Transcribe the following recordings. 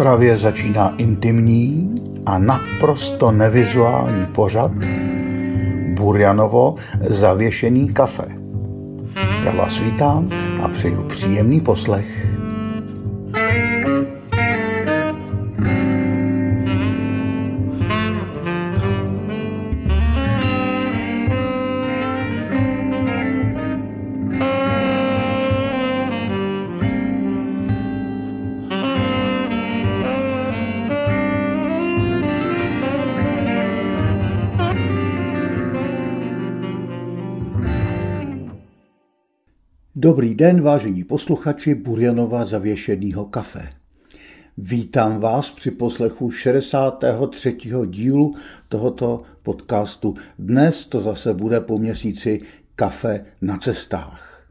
právě začíná intimní a naprosto nevizuální pořad Burjanovo zavěšený kafe. Já vás vítám a přeju příjemný poslech. den, vážení posluchači Burjanova zavěšeného kafe. Vítám vás při poslechu 63. dílu tohoto podcastu. Dnes to zase bude po měsíci kafe na cestách.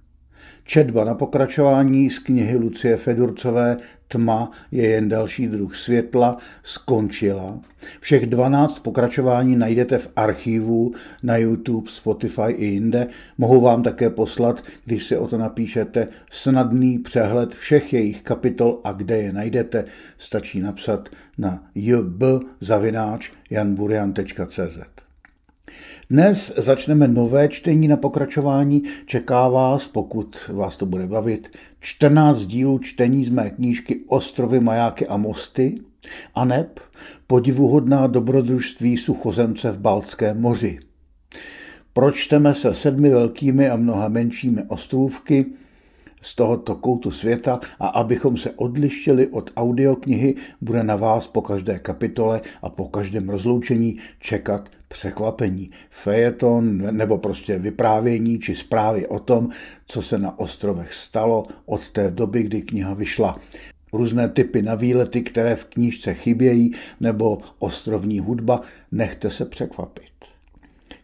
Četba na pokračování z knihy Lucie Fedurcové tma je jen další druh světla, skončila. Všech 12 pokračování najdete v archivu na YouTube, Spotify i jinde. Mohu vám také poslat, když si o to napíšete, snadný přehled všech jejich kapitol a kde je najdete, stačí napsat na jb.janburian.cz. Dnes začneme nové čtení na pokračování. Čeká vás, pokud vás to bude bavit, 14 dílů čtení z mé knížky Ostrovy, majáky a mosty a neb podivuhodná dobrodružství suchozemce v Baltském moři. Pročteme se sedmi velkými a mnoha menšími ostrůvky, z tohoto koutu světa a abychom se odlišili od audioknihy, bude na vás po každé kapitole a po každém rozloučení čekat překvapení, fejeton nebo prostě vyprávění či zprávy o tom, co se na ostrovech stalo od té doby, kdy kniha vyšla různé typy na výlety, které v knížce chybějí, nebo ostrovní hudba, nechte se překvapit.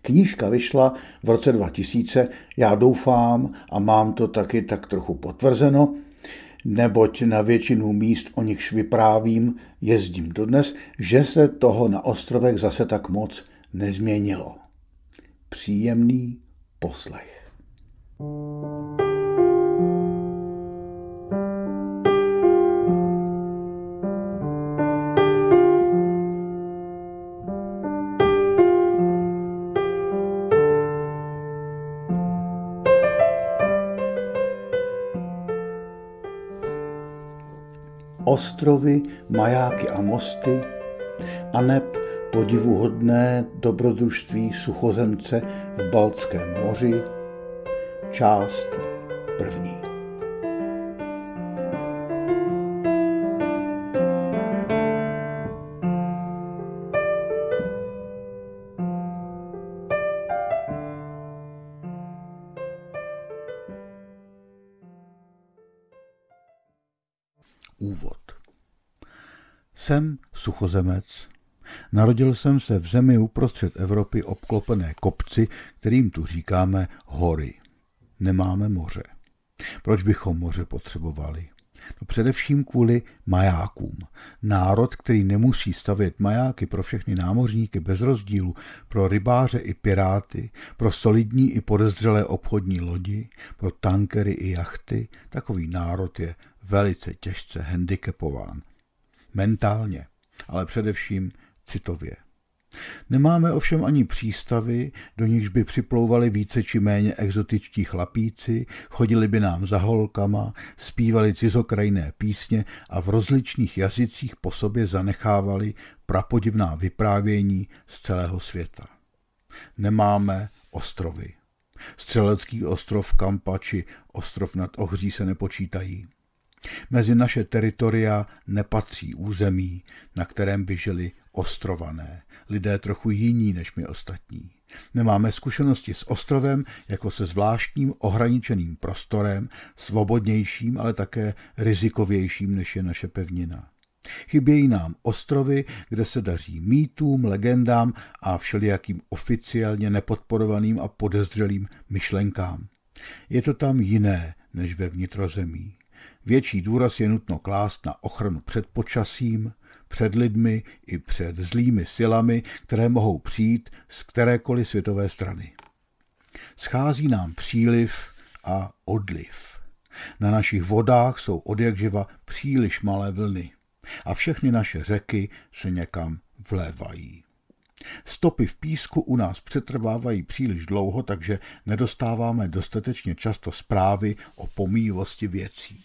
Knížka vyšla v roce 2000, já doufám a mám to taky tak trochu potvrzeno, neboť na většinu míst, o nichž vyprávím, jezdím dodnes, že se toho na ostrovech zase tak moc nezměnilo. Příjemný poslech. thank you ostrovy, majáky a mosty, aneb podivuhodné dobrodružství suchozemce v Balckém moři, část první. Jsem suchozemec. Narodil jsem se v zemi uprostřed Evropy obklopené kopci, kterým tu říkáme hory. Nemáme moře. Proč bychom moře potřebovali? No především kvůli majákům. Národ, který nemusí stavět majáky pro všechny námořníky bez rozdílu, pro rybáře i piráty, pro solidní i podezřelé obchodní lodi, pro tankery i jachty, takový národ je velice těžce handicapován mentálně, ale především citově. Nemáme ovšem ani přístavy, do nichž by připlouvali více či méně exotičtí chlapíci, chodili by nám za holkama, zpívali cizokrajné písně a v rozličných jazycích po sobě zanechávali prapodivná vyprávění z celého světa. Nemáme ostrovy. Střelecký ostrov Kampa či ostrov nad Ohří se nepočítají. Mezi naše teritoria nepatří území, na kterém by žili ostrované, lidé trochu jiní než my ostatní. Nemáme zkušenosti s ostrovem jako se zvláštním ohraničeným prostorem, svobodnějším, ale také rizikovějším než je naše pevnina. Chybějí nám ostrovy, kde se daří mýtům, legendám a všelijakým oficiálně nepodporovaným a podezřelým myšlenkám. Je to tam jiné než ve vnitrozemí. Větší důraz je nutno klást na ochranu před počasím, před lidmi i před zlými silami, které mohou přijít z kterékoliv světové strany. Schází nám příliv a odliv. Na našich vodách jsou živa příliš malé vlny a všechny naše řeky se někam vlévají. Stopy v písku u nás přetrvávají příliš dlouho, takže nedostáváme dostatečně často zprávy o pomíjivosti věcí.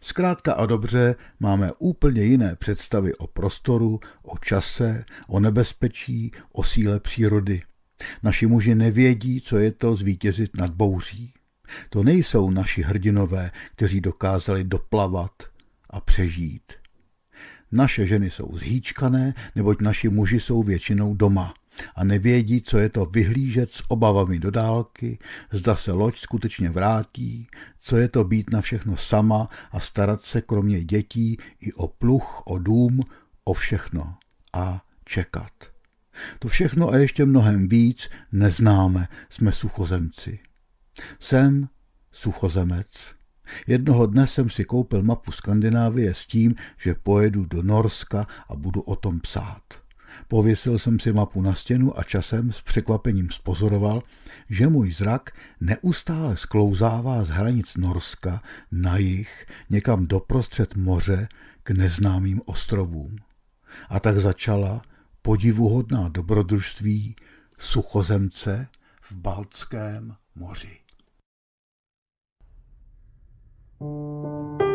Zkrátka a dobře máme úplně jiné představy o prostoru, o čase, o nebezpečí, o síle přírody. Naši muži nevědí, co je to zvítězit nad bouří. To nejsou naši hrdinové, kteří dokázali doplavat a přežít. Naše ženy jsou zhýčkané, neboť naši muži jsou většinou doma a nevědí, co je to vyhlížet s obavami do dálky, zda se loď skutečně vrátí, co je to být na všechno sama a starat se kromě dětí i o pluch, o dům, o všechno a čekat. To všechno a ještě mnohem víc neznáme, jsme suchozemci. Jsem suchozemec. Jednoho dne jsem si koupil mapu Skandinávie s tím, že pojedu do Norska a budu o tom psát. Pověsil jsem si mapu na stěnu a časem s překvapením spozoroval, že můj zrak neustále sklouzává z hranic Norska na jih někam doprostřed moře k neznámým ostrovům. A tak začala podivuhodná dobrodružství suchozemce v Baltském moři. Thank you.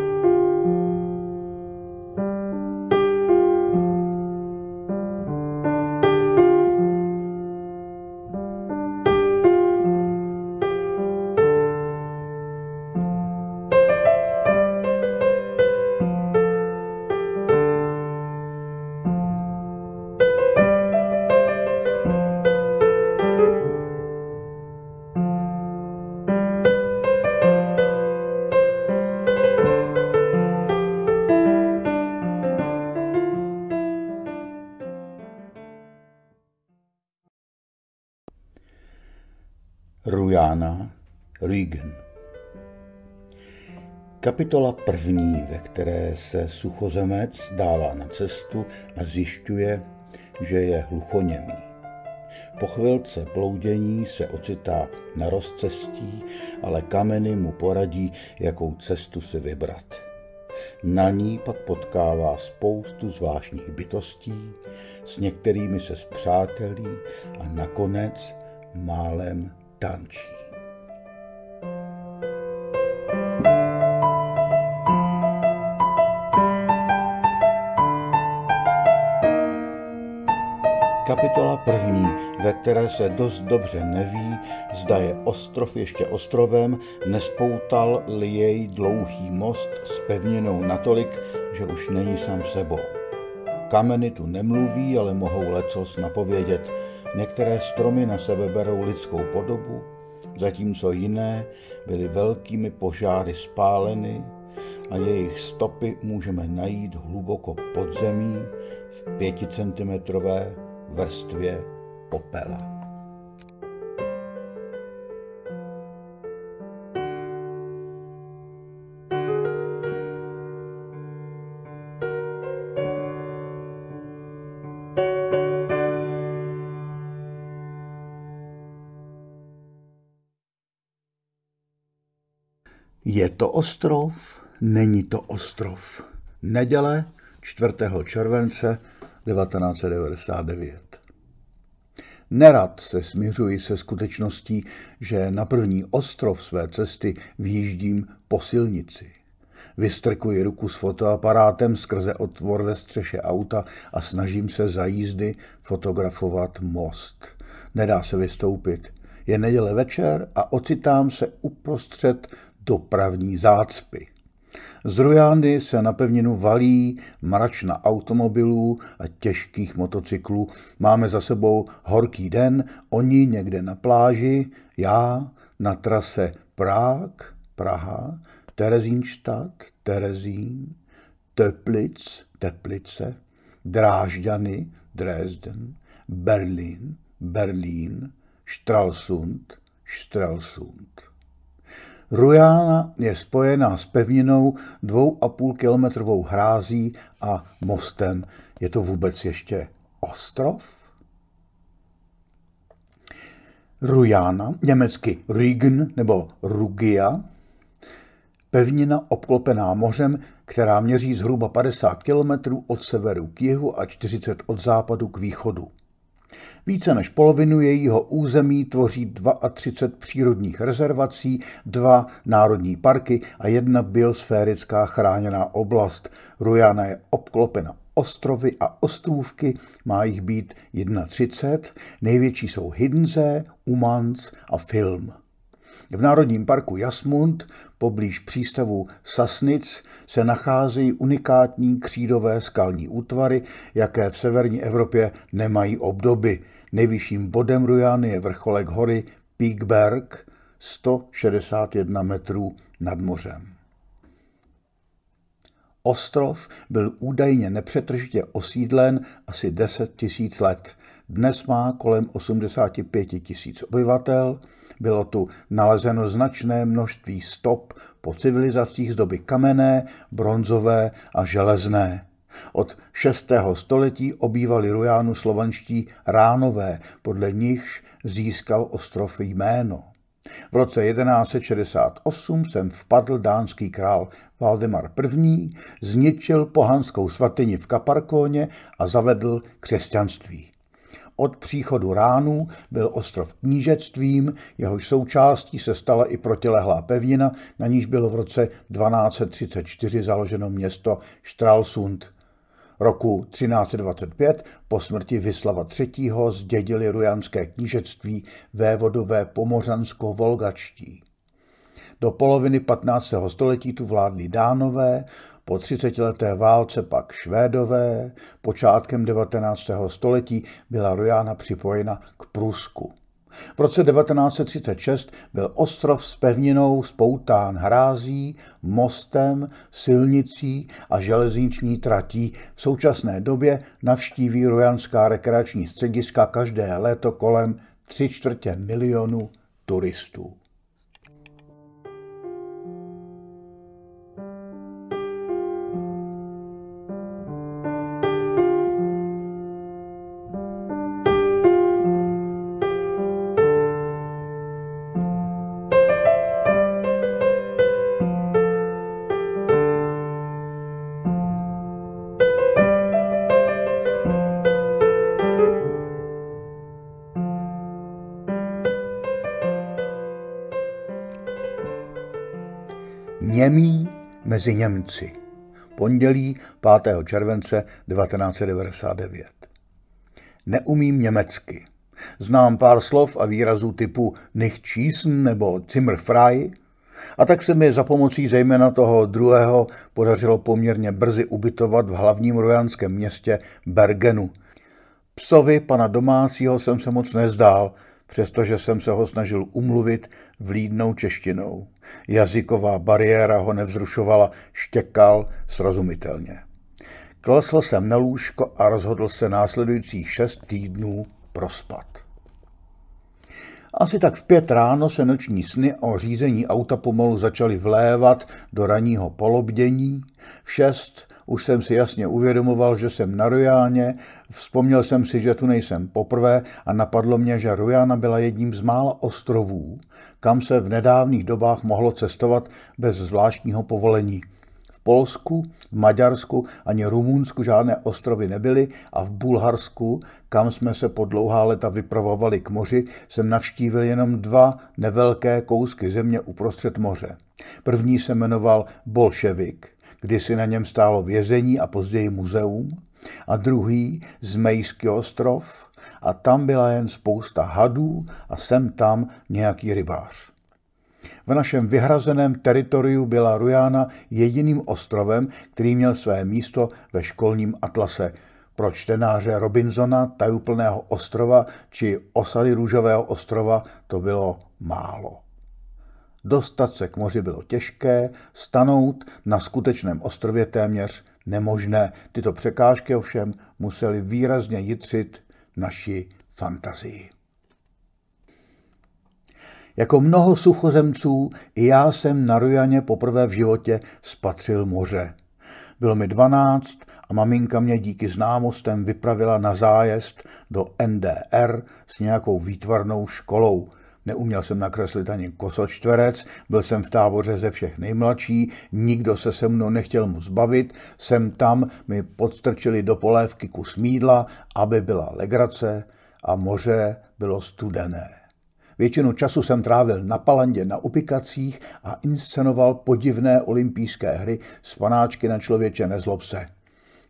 Kapitola první, ve které se suchozemec dává na cestu a zjišťuje, že je hluchoněmý. Po chvilce ploudění se ocitá na rozcestí, ale kameny mu poradí, jakou cestu si vybrat. Na ní pak potkává spoustu zvláštních bytostí, s některými se zpřátelí a nakonec málem tančí. Kapitola první, ve které se dost dobře neví, zda je ostrov ještě ostrovem, nespoutal li jej dlouhý most s pevninou natolik, že už není sám sebou. Kameny tu nemluví, ale mohou lecos napovědět. Některé stromy na sebe berou lidskou podobu, zatímco jiné byly velkými požáry spáleny a jejich stopy můžeme najít hluboko pod zemí v pěticentimetrové vrstvě popela. Je to ostrov? Není to ostrov. Neděle 4. července 1999. Nerad se směřuji se skutečností, že na první ostrov své cesty vjíždím po silnici. Vystrkuji ruku s fotoaparátem skrze otvor ve střeše auta a snažím se za jízdy fotografovat most. Nedá se vystoupit. Je neděle večer a ocitám se uprostřed dopravní zácpy. Z Rojány se na pevninu valí mračna automobilů a těžkých motocyklů. Máme za sebou horký den, oni někde na pláži, já na trase Prák, Praha, Terezínštát, Terezín, Teplic, Teplice, Drážďany, Dresden, Berlin Berlín, Stralsund, Stralsund. Rujána je spojená s pevninou dvou a půl kilometrovou hrází a mostem. Je to vůbec ještě ostrov? Rujána, německy Rügen nebo Rugia, pevnina obklopená mořem, která měří zhruba 50 kilometrů od severu k jihu a 40 od západu k východu. Více než polovinu jejího území tvoří 32 přírodních rezervací, dva národní parky a jedna biosférická chráněná oblast. Rujana je obklopena ostrovy a ostrůvky, má jich být 31, největší jsou Hidnze, Umans a Film. V Národním parku Jasmund poblíž přístavu Sasnic se nacházejí unikátní křídové skalní útvary, jaké v severní Evropě nemají obdoby. Nejvyšším bodem Rujány je vrcholek hory Peakberg, 161 metrů nad mořem. Ostrov byl údajně nepřetržitě osídlen asi 10 tisíc let. Dnes má kolem 85 tisíc obyvatel, bylo tu nalezeno značné množství stop po civilizacích z doby kamenné, bronzové a železné. Od 6. století obývali Rujánu slovanští ránové, podle nichž získal ostrov jméno. V roce 1168 sem vpadl dánský král Valdemar I., zničil pohanskou svatyni v Kaparkóně a zavedl křesťanství. Od příchodu ránů byl ostrov knížectvím, jehož součástí se stala i protilehlá pevnina, na níž bylo v roce 1234 založeno město Stralsund. Roku 1325 po smrti Vyslava III. zdědili rujanské knížectví vévodové pomořansko-volgačtí. Do poloviny 15. století tu vládli Dánové, po 30-leté válce pak Švédové, počátkem 19. století byla Rojána připojena k Prusku. V roce 1936 byl ostrov s pevninou spoután hrází, mostem, silnicí a železniční tratí. V současné době navštíví rojanská rekreační střediska každé léto kolem tři čtvrtě milionu turistů. mezi Němci. Pondělí 5. července 1999. Neumím německy. Znám pár slov a výrazů typu nicht nebo zimmerfrei, a tak se mi za pomocí zejména toho druhého podařilo poměrně brzy ubytovat v hlavním rojanském městě Bergenu. Psovi pana domácího jsem se moc nezdál, přestože jsem se ho snažil umluvit vlídnou češtinou. Jazyková bariéra ho nevzrušovala, štěkal srozumitelně. Klesl jsem na lůžko a rozhodl se následujících šest týdnů prospat. Asi tak v pět ráno se noční sny o řízení auta pomalu začaly vlévat do ranního polobdění. V šest už jsem si jasně uvědomoval, že jsem na Rujáně, vzpomněl jsem si, že tu nejsem poprvé a napadlo mě, že Rujána byla jedním z mála ostrovů, kam se v nedávných dobách mohlo cestovat bez zvláštního povolení. V Polsku, v Maďarsku ani Rumunsku žádné ostrovy nebyly a v Bulharsku, kam jsme se po dlouhá leta vypravovali k moři, jsem navštívil jenom dva nevelké kousky země uprostřed moře. První se jmenoval Bolševik – kdysi na něm stálo vězení a později muzeum, a druhý z Zmejský ostrov a tam byla jen spousta hadů a sem tam nějaký rybář. V našem vyhrazeném teritoriu byla Rujána jediným ostrovem, který měl své místo ve školním atlase pro čtenáře Robinsona, tajuplného ostrova či osady Růžového ostrova to bylo málo. Dostat se k moři bylo těžké, stanout na skutečném ostrově téměř nemožné. Tyto překážky ovšem museli výrazně jitřit naši fantazii. Jako mnoho suchozemců i já jsem na Rujaně poprvé v životě spatřil moře. Bylo mi 12 a maminka mě díky známostem vypravila na zájezd do NDR s nějakou výtvarnou školou – Neuměl jsem nakreslit ani kosočtverec, byl jsem v táboře ze všech nejmladší, nikdo se se mnou nechtěl mu zbavit, sem tam mi podstrčili do polévky kus mídla, aby byla legrace a moře bylo studené. Většinu času jsem trávil na palandě na upikacích a inscenoval podivné olympijské hry s panáčky na člověče nezlob se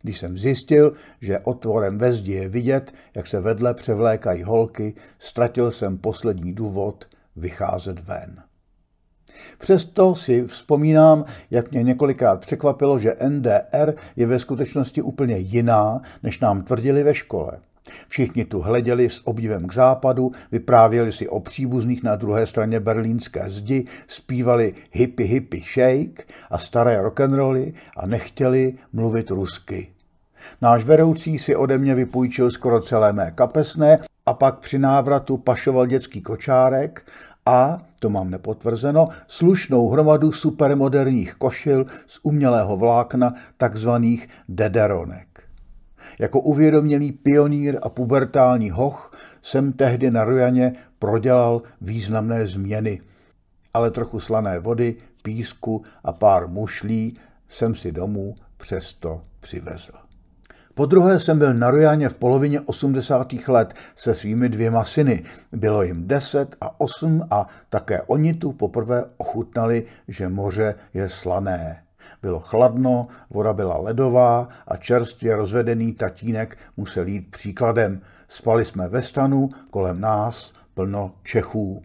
když jsem zjistil, že otvorem ve zdi je vidět, jak se vedle převlékají holky, ztratil jsem poslední důvod vycházet ven. Přesto si vzpomínám, jak mě několikrát překvapilo, že NDR je ve skutečnosti úplně jiná, než nám tvrdili ve škole. Všichni tu hleděli s obdivem k západu, vyprávěli si o příbuzných na druhé straně berlínské zdi, zpívali hippy hippy shake a staré rock'n'rolly a nechtěli mluvit rusky. Náš vedoucí si ode mě vypůjčil skoro celé mé kapesné a pak při návratu pašoval dětský kočárek a, to mám nepotvrzeno, slušnou hromadu supermoderních košil z umělého vlákna, takzvaných dederonek. Jako uvědomělý pionýr a pubertální hoch jsem tehdy na Rujaně prodělal významné změny. Ale trochu slané vody, písku a pár mušlí jsem si domů přesto přivezl. Po druhé jsem byl na Rojáně v polovině 80. let se svými dvěma syny. Bylo jim 10 a 8 a také oni tu poprvé ochutnali, že moře je slané. Bylo chladno, voda byla ledová a čerstvě rozvedený tatínek musel jít příkladem. Spali jsme ve stanu, kolem nás plno Čechů.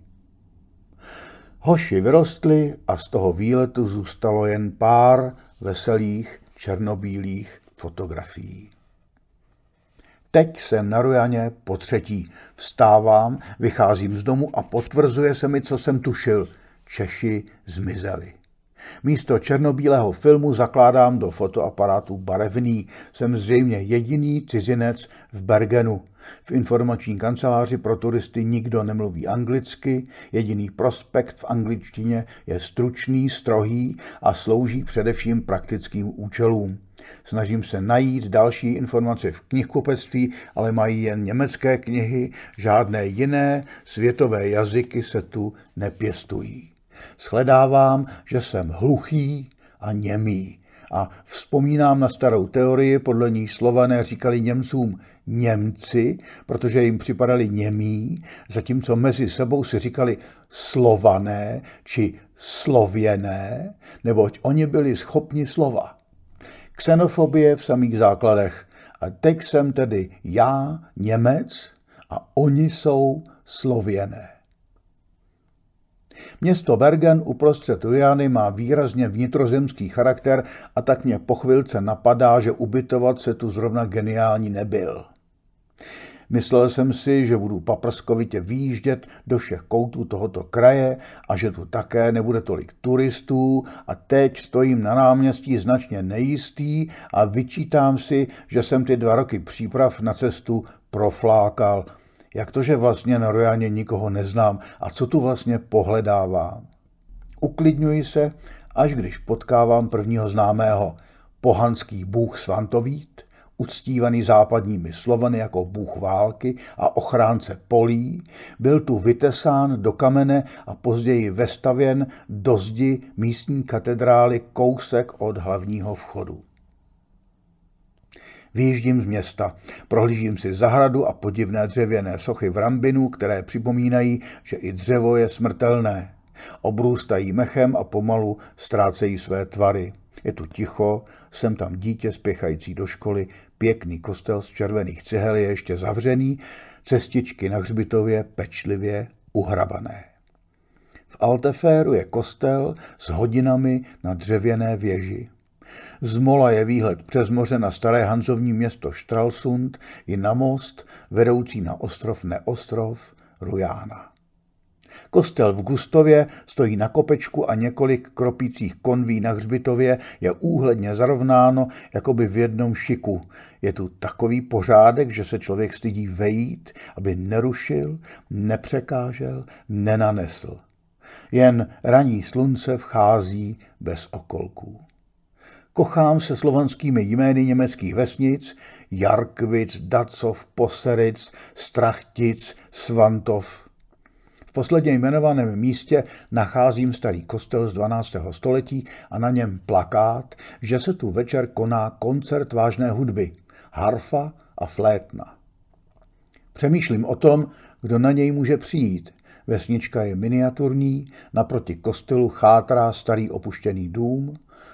Hoši vyrostli a z toho výletu zůstalo jen pár veselých černobílých fotografií. Teď jsem na Rujaně po třetí. Vstávám, vycházím z domu a potvrzuje se mi, co jsem tušil. Češi zmizeli. Místo černobílého filmu zakládám do fotoaparátu barevný. Jsem zřejmě jediný cizinec v Bergenu. V informační kanceláři pro turisty nikdo nemluví anglicky, jediný prospekt v angličtině je stručný, strohý a slouží především praktickým účelům. Snažím se najít další informace v knihkupectví, ale mají jen německé knihy, žádné jiné světové jazyky se tu nepěstují. Shledávám, že jsem hluchý a němý a vzpomínám na starou teorii, podle ní slované říkali Němcům Němci, protože jim připadali němí, zatímco mezi sebou si říkali slované či slověné, neboť oni byli schopni slova. Xenofobie v samých základech. A teď jsem tedy já, Němec, a oni jsou Slověné. Město Bergen uprostřed Rujany má výrazně vnitrozemský charakter a tak mě po chvilce napadá, že ubytovat se tu zrovna geniální nebyl. Myslel jsem si, že budu paprskovitě výjíždět do všech koutů tohoto kraje a že tu také nebude tolik turistů a teď stojím na náměstí značně nejistý a vyčítám si, že jsem ty dva roky příprav na cestu proflákal. Jak to, že vlastně na Rojáně nikoho neznám a co tu vlastně pohledávám? Uklidňuji se, až když potkávám prvního známého, pohanský bůh Svantovít, uctívaný západními slovany jako bůh války a ochránce polí, byl tu vytesán do kamene a později vestavěn do zdi místní katedrály kousek od hlavního vchodu. Vyjíždím z města, prohlížím si zahradu a podivné dřevěné sochy v rambinu, které připomínají, že i dřevo je smrtelné. Obrůstají mechem a pomalu ztrácejí své tvary. Je tu ticho, jsem tam dítě spěchající do školy, Pěkný kostel z červených cihel je ještě zavřený, cestičky na hřbitově pečlivě uhrabané. V Alteféru je kostel s hodinami na dřevěné věži. Z mola je výhled přes moře na staré hanzovní město Stralsund i na most, vedoucí na ostrov Neostrov Rujána. Kostel v Gustově stojí na kopečku a několik kropících konví na hřbitově je úhledně zarovnáno, jako by v jednom šiku. Je tu takový pořádek, že se člověk stydí vejít, aby nerušil, nepřekážel, nenanesl. Jen raní slunce vchází bez okolků. Kochám se slovanskými jmény německých vesnic Jarkvic, Dacov, Poseric, Strachtic, Svantov – posledně jmenovaném místě nacházím starý kostel z 12. století a na něm plakát, že se tu večer koná koncert vážné hudby, harfa a flétna. Přemýšlím o tom, kdo na něj může přijít. Vesnička je miniaturní, naproti kostelu chátrá starý opuštěný dům,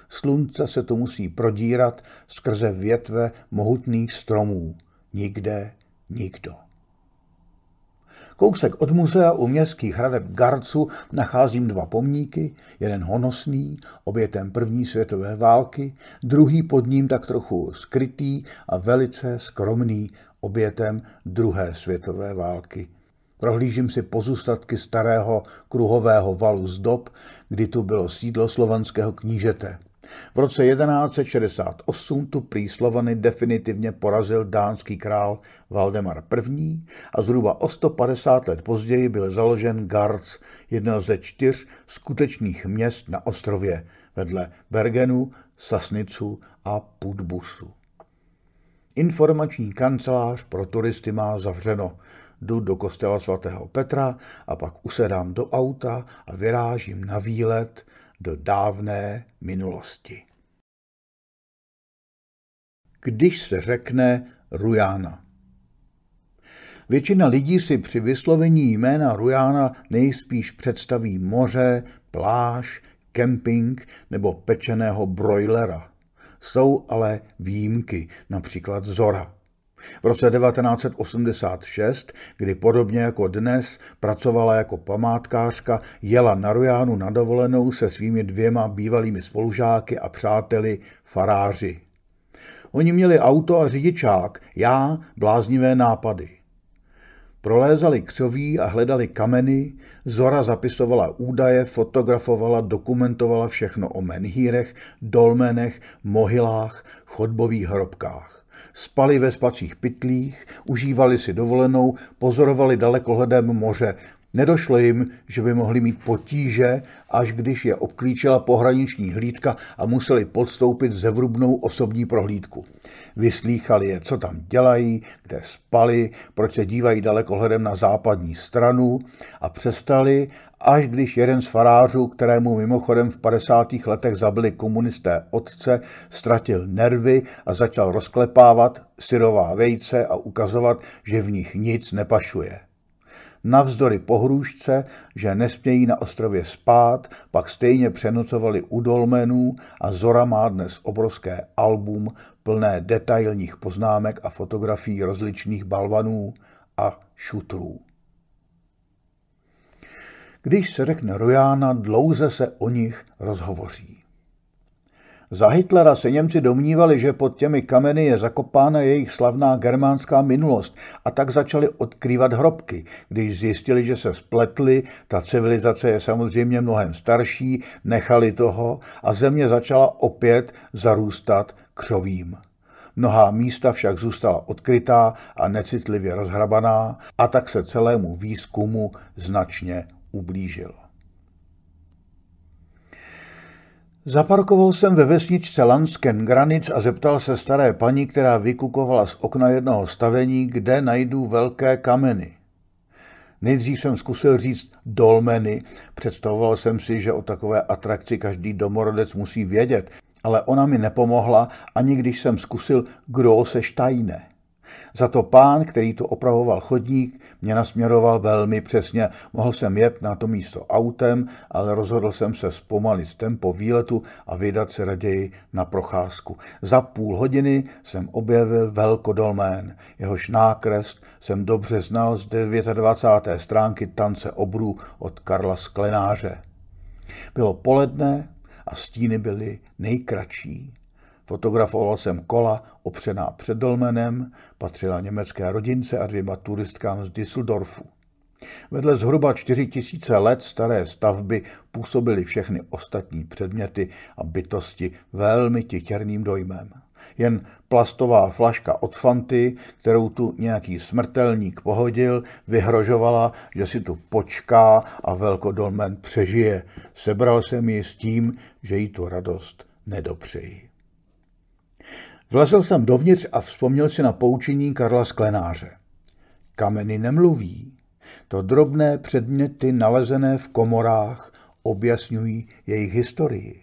slunce se tu musí prodírat skrze větve mohutných stromů. Nikde nikdo. Kousek od muzea u městských hradeb Garcu nacházím dva pomníky, jeden honosný, obětem první světové války, druhý pod ním tak trochu skrytý a velice skromný obětem druhé světové války. Prohlížím si pozůstatky starého kruhového valu z dob, kdy tu bylo sídlo slovanského knížete. V roce 1168 tu prý definitivně porazil dánský král Valdemar I. a zhruba o 150 let později byl založen Garz, jedno ze čtyř skutečných měst na ostrově vedle Bergenu, Sasnicu a Pudbusu. Informační kancelář pro turisty má zavřeno. Jdu do kostela svatého Petra a pak usedám do auta a vyrážím na výlet – do dávné minulosti. Když se řekne Rujana. Většina lidí si při vyslovení jména Rujana nejspíš představí moře, pláž, kemping nebo pečeného brojlera. Jsou ale výjimky, například Zora. V roce 1986, kdy podobně jako dnes pracovala jako památkářka, jela na Rujánu na dovolenou se svými dvěma bývalými spolužáky a přáteli faráři. Oni měli auto a řidičák, já bláznivé nápady. Prolézali křoví a hledali kameny, Zora zapisovala údaje, fotografovala, dokumentovala všechno o menhírech, dolmenech, mohylách, chodbových hrobkách spali ve spacích pytlích, užívali si dovolenou, pozorovali dalekohledem moře, Nedošlo jim, že by mohli mít potíže, až když je obklíčila pohraniční hlídka a museli podstoupit zevrubnou osobní prohlídku. Vyslýchali je, co tam dělají, kde spali, proč se dívají hledem na západní stranu a přestali, až když jeden z farářů, kterému mimochodem v 50. letech zabili komunisté otce, ztratil nervy a začal rozklepávat syrová vejce a ukazovat, že v nich nic nepašuje. Navzdory pohrůžce, že nesmějí na ostrově spát, pak stejně přenocovali u dolmenů a Zora má dnes obrovské album plné detailních poznámek a fotografií rozličných balvanů a šutrů. Když se řekne Rojána, dlouze se o nich rozhovoří. Za Hitlera se Němci domnívali, že pod těmi kameny je zakopána jejich slavná germánská minulost a tak začali odkrývat hrobky. Když zjistili, že se spletli, ta civilizace je samozřejmě mnohem starší, nechali toho a země začala opět zarůstat křovím. Mnohá místa však zůstala odkrytá a necitlivě rozhrabaná a tak se celému výzkumu značně ublížilo. Zaparkoval jsem ve vesničce Lansken Granic a zeptal se staré paní, která vykukovala z okna jednoho stavení, kde najdu velké kameny. Nejdřív jsem zkusil říct dolmeny. Představoval jsem si, že o takové atrakci každý domorodec musí vědět, ale ona mi nepomohla, ani když jsem zkusil Grosse Steine. Za to pán, který tu opravoval chodník, mě nasměroval velmi přesně. Mohl jsem jet na to místo autem, ale rozhodl jsem se zpomalit tempo výletu a vydat se raději na procházku. Za půl hodiny jsem objevil Velkodolmén. Jehož nákres jsem dobře znal z 29. stránky Tance obrů od Karla Sklenáře. Bylo poledne a stíny byly nejkratší. Fotografoval jsem kola opřená před dolmenem, patřila německé rodince a dvěma turistkám z Düsseldorfu. Vedle zhruba 4000 let staré stavby působily všechny ostatní předměty a bytosti velmi titěrným dojmem. Jen plastová flaška od Fanty, kterou tu nějaký smrtelník pohodil, vyhrožovala, že si tu počká a velkodolmen přežije. Sebral jsem ji s tím, že jí tu radost nedopřeji. Vlezl jsem dovnitř a vzpomněl si na poučení Karla Sklenáře. Kameny nemluví. To drobné předměty nalezené v komorách objasňují jejich historii.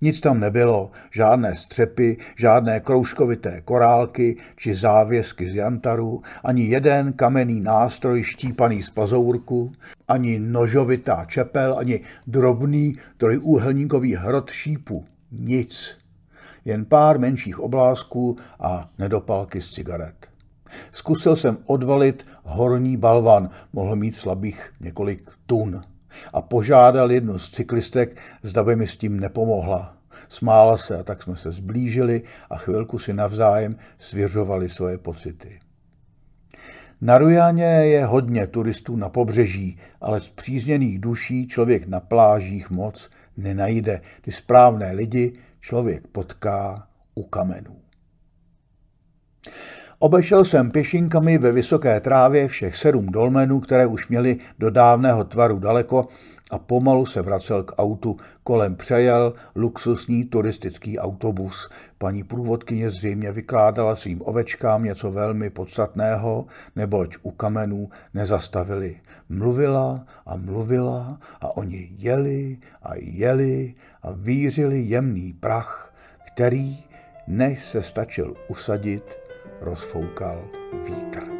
Nic tam nebylo, žádné střepy, žádné kroužkovité korálky či závěsky z jantaru, ani jeden kamenný nástroj štípaný z pazourku, ani nožovitá čepel, ani drobný trojúhelníkový hrot šípu. Nic jen pár menších oblázků a nedopalky z cigaret. Zkusil jsem odvalit horní balvan, mohl mít slabých několik tun, a požádal jednu z cyklistek, zda by mi s tím nepomohla. Smála se a tak jsme se zblížili a chvilku si navzájem svěřovali svoje pocity. Na Rujáně je hodně turistů na pobřeží, ale zpřízněných duší člověk na plážích moc nenajde. Ty správné lidi člověk potká u kamenů. Obešel jsem pěšinkami ve vysoké trávě všech sedm dolmenů, které už měly do dávného tvaru daleko a pomalu se vracel k autu. Kolem přejel luxusní turistický autobus. Paní průvodkyně zřejmě vykládala svým ovečkám něco velmi podstatného, neboť u kamenů nezastavili. Mluvila a mluvila a oni jeli a jeli a vířili jemný prach, který, než se stačil usadit, rozfoukal vítr.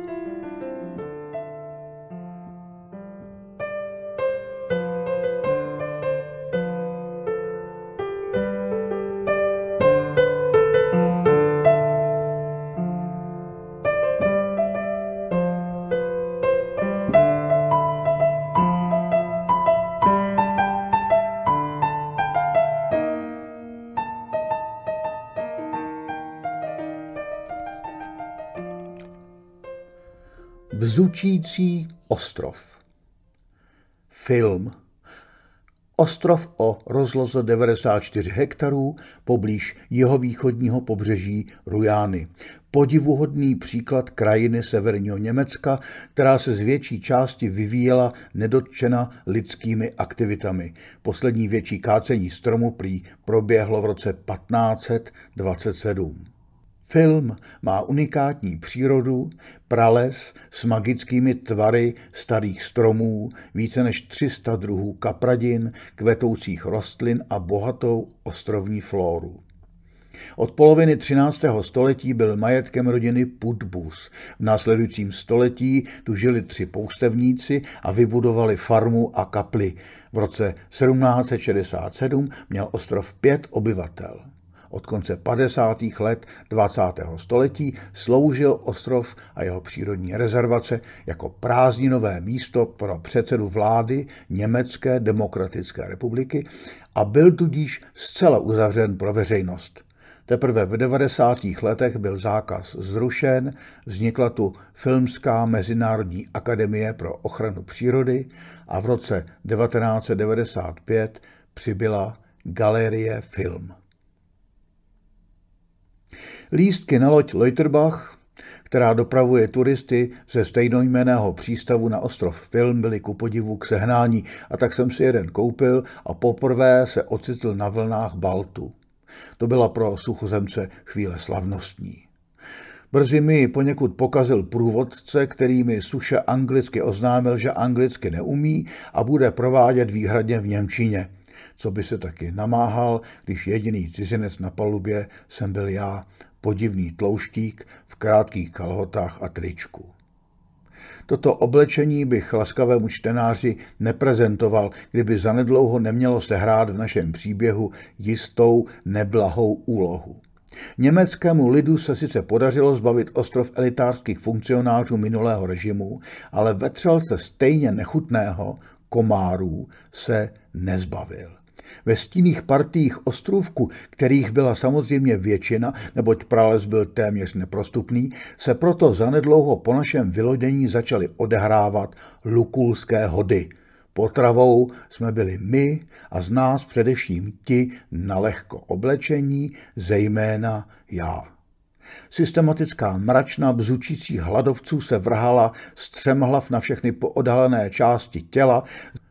Hučící ostrov. Film. Ostrov o rozloze 94 hektarů poblíž jihovýchodního pobřeží Rujány. Podivuhodný příklad krajiny severního Německa, která se z větší části vyvíjela nedotčena lidskými aktivitami. Poslední větší kácení stromu prý proběhlo v roce 1527. Film má unikátní přírodu, prales s magickými tvary starých stromů, více než 300 druhů kapradin, kvetoucích rostlin a bohatou ostrovní flóru. Od poloviny 13. století byl majetkem rodiny Putbus. V následujícím století tu žili tři poustevníci a vybudovali farmu a kapli. V roce 1767 měl ostrov pět obyvatel. Od konce 50. let 20. století sloužil ostrov a jeho přírodní rezervace jako prázdninové místo pro předsedu vlády Německé demokratické republiky a byl tudíž zcela uzavřen pro veřejnost. Teprve v 90. letech byl zákaz zrušen, vznikla tu Filmská mezinárodní akademie pro ochranu přírody a v roce 1995 přibyla Galerie Film. Lístky na loď Leuterbach, která dopravuje turisty ze stejnojmeného přístavu na ostrov Film, byly ku podivu k sehnání a tak jsem si jeden koupil a poprvé se ocitl na vlnách Baltu. To byla pro suchozemce chvíle slavnostní. Brzy mi poněkud pokazil průvodce, který mi suše anglicky oznámil, že anglicky neumí a bude provádět výhradně v Němčině. Co by se taky namáhal, když jediný cizinec na palubě jsem byl já podivný tlouštík v krátkých kalhotách a tričku. Toto oblečení bych laskavému čtenáři neprezentoval, kdyby zanedlouho nemělo sehrát v našem příběhu jistou neblahou úlohu. Německému lidu se sice podařilo zbavit ostrov elitářských funkcionářů minulého režimu, ale vetřelce stejně nechutného komárů se nezbavil. Ve stíných partiích ostrůvku, kterých byla samozřejmě většina, neboť prales byl téměř neprostupný, se proto zanedlouho po našem vylodění začaly odehrávat lukulské hody. Potravou jsme byli my a z nás především ti na lehko oblečení, zejména já. Systematická mračna bzučících hladovců se vrhala střemhlav na všechny poodhalené části těla,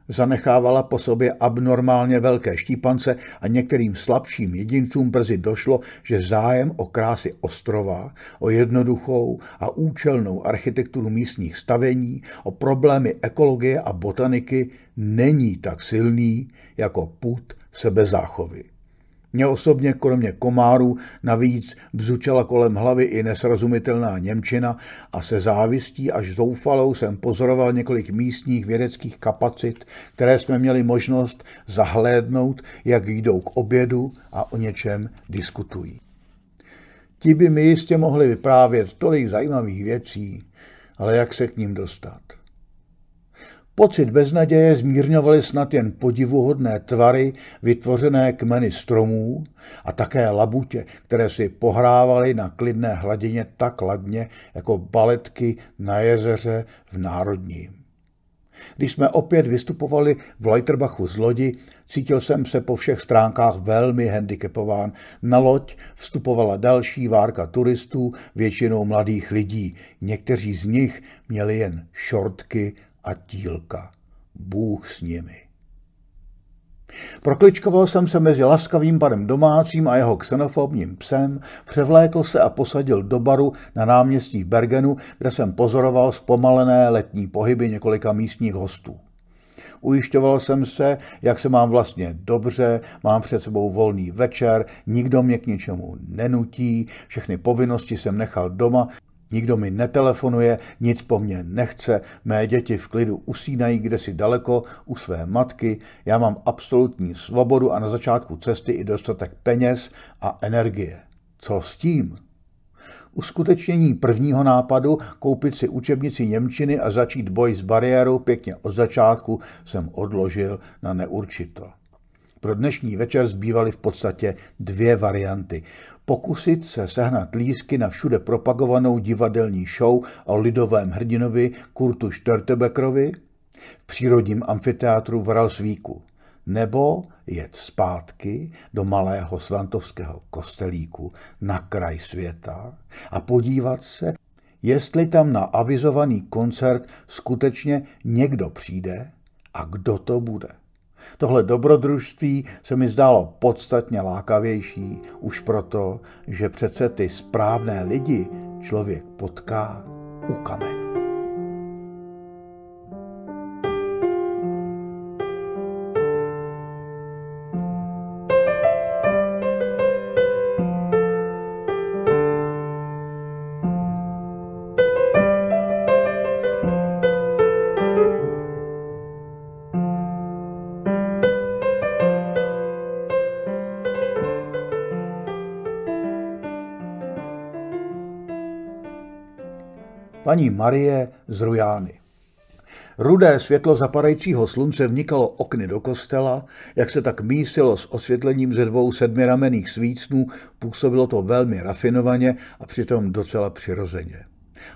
zanechávala po sobě abnormálně velké štípance a některým slabším jedincům brzy došlo, že zájem o krásy ostrova, o jednoduchou a účelnou architekturu místních stavení, o problémy ekologie a botaniky není tak silný jako put sebezáchovy. Mě osobně kromě komárů navíc bzučela kolem hlavy i nesrozumitelná Němčina a se závistí až zoufalou jsem pozoroval několik místních vědeckých kapacit, které jsme měli možnost zahlédnout, jak jdou k obědu a o něčem diskutují. Ti by mi jistě mohli vyprávět tolik zajímavých věcí, ale jak se k ním dostat? Pocit beznaděje zmírňovaly snad jen podivuhodné tvary vytvořené kmeny stromů a také labutě, které si pohrávaly na klidné hladině tak ladně jako baletky na jezeře v Národním. Když jsme opět vystupovali v Leiterbachu z lodi, cítil jsem se po všech stránkách velmi handicapován. Na loď vstupovala další várka turistů, většinou mladých lidí. Někteří z nich měli jen šortky a tílka. Bůh s nimi. Prokličkoval jsem se mezi laskavým panem domácím a jeho xenofobním psem, převlékl se a posadil do baru na náměstí Bergenu, kde jsem pozoroval zpomalené letní pohyby několika místních hostů. Ujišťoval jsem se, jak se mám vlastně dobře, mám před sebou volný večer, nikdo mě k ničemu nenutí, všechny povinnosti jsem nechal doma Nikdo mi netelefonuje, nic po mně nechce, mé děti v klidu usínají kde si daleko u své matky, já mám absolutní svobodu a na začátku cesty i dostatek peněz a energie. Co s tím? Uskutečnění prvního nápadu, koupit si učebnici Němčiny a začít boj s bariérou pěkně od začátku, jsem odložil na neurčito. Pro dnešní večer zbývaly v podstatě dvě varianty. Pokusit se sehnat lísky na všude propagovanou divadelní show o lidovém hrdinovi Kurtu Störtebekrovi v přírodním amfiteátru v Ralsvíku nebo jet zpátky do malého svantovského kostelíku na kraj světa a podívat se, jestli tam na avizovaný koncert skutečně někdo přijde a kdo to bude. Tohle dobrodružství se mi zdálo podstatně lákavější, už proto, že přece ty správné lidi člověk potká u kamene. paní Marie z Rujány. Rudé světlo zapadajícího slunce vnikalo okny do kostela, jak se tak mísilo s osvětlením ze dvou sedmiramených svícnů, působilo to velmi rafinovaně a přitom docela přirozeně.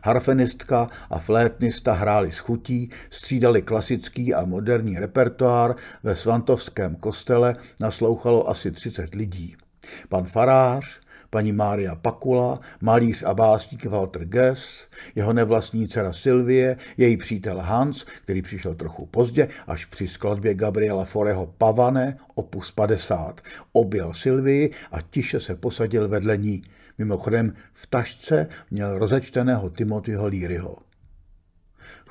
Harfenistka a flétnista hráli s chutí, střídali klasický a moderní repertoár, ve Svantovském kostele naslouchalo asi 30 lidí. Pan farář, paní Mária Pakula, malíř a básník Walter Gess, jeho nevlastní dcera Sylvie, její přítel Hans, který přišel trochu pozdě, až při skladbě Gabriela Foreho Pavane, opus 50. Objel Sylvie a tiše se posadil vedle ní. Mimochodem v tašce měl rozečteného Timothyho Líryho.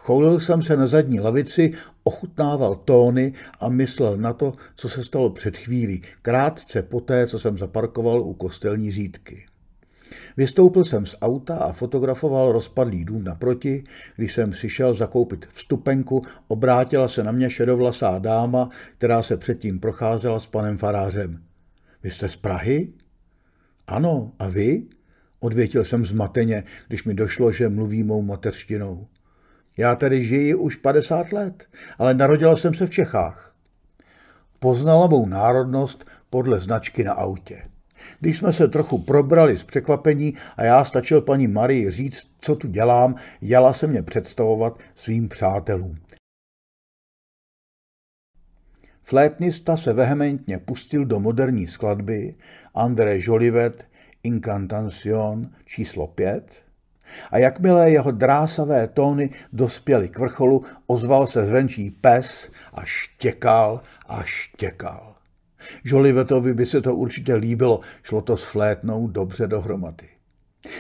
Choulil jsem se na zadní lavici, ochutnával tóny a myslel na to, co se stalo před chvílí, krátce poté, co jsem zaparkoval u kostelní řídky. Vystoupil jsem z auta a fotografoval rozpadlý dům naproti. Když jsem si šel zakoupit vstupenku, obrátila se na mě šedovlasá dáma, která se předtím procházela s panem farářem. Vy jste z Prahy? Ano, a vy? Odvětil jsem zmateně, když mi došlo, že mluví mou mateřštinou. Já tady žiji už 50 let, ale narodila jsem se v Čechách. Poznala mou národnost podle značky na autě. Když jsme se trochu probrali z překvapení a já stačil paní Marii říct, co tu dělám, jela se mě představovat svým přátelům. Flétnista se vehementně pustil do moderní skladby André Jolivet Incantation číslo 5, a jakmile jeho drásavé tóny dospěly k vrcholu, ozval se zvenčí pes a štěkal a štěkal. Jolivetovi by se to určitě líbilo, šlo to sflétnout dobře dohromady.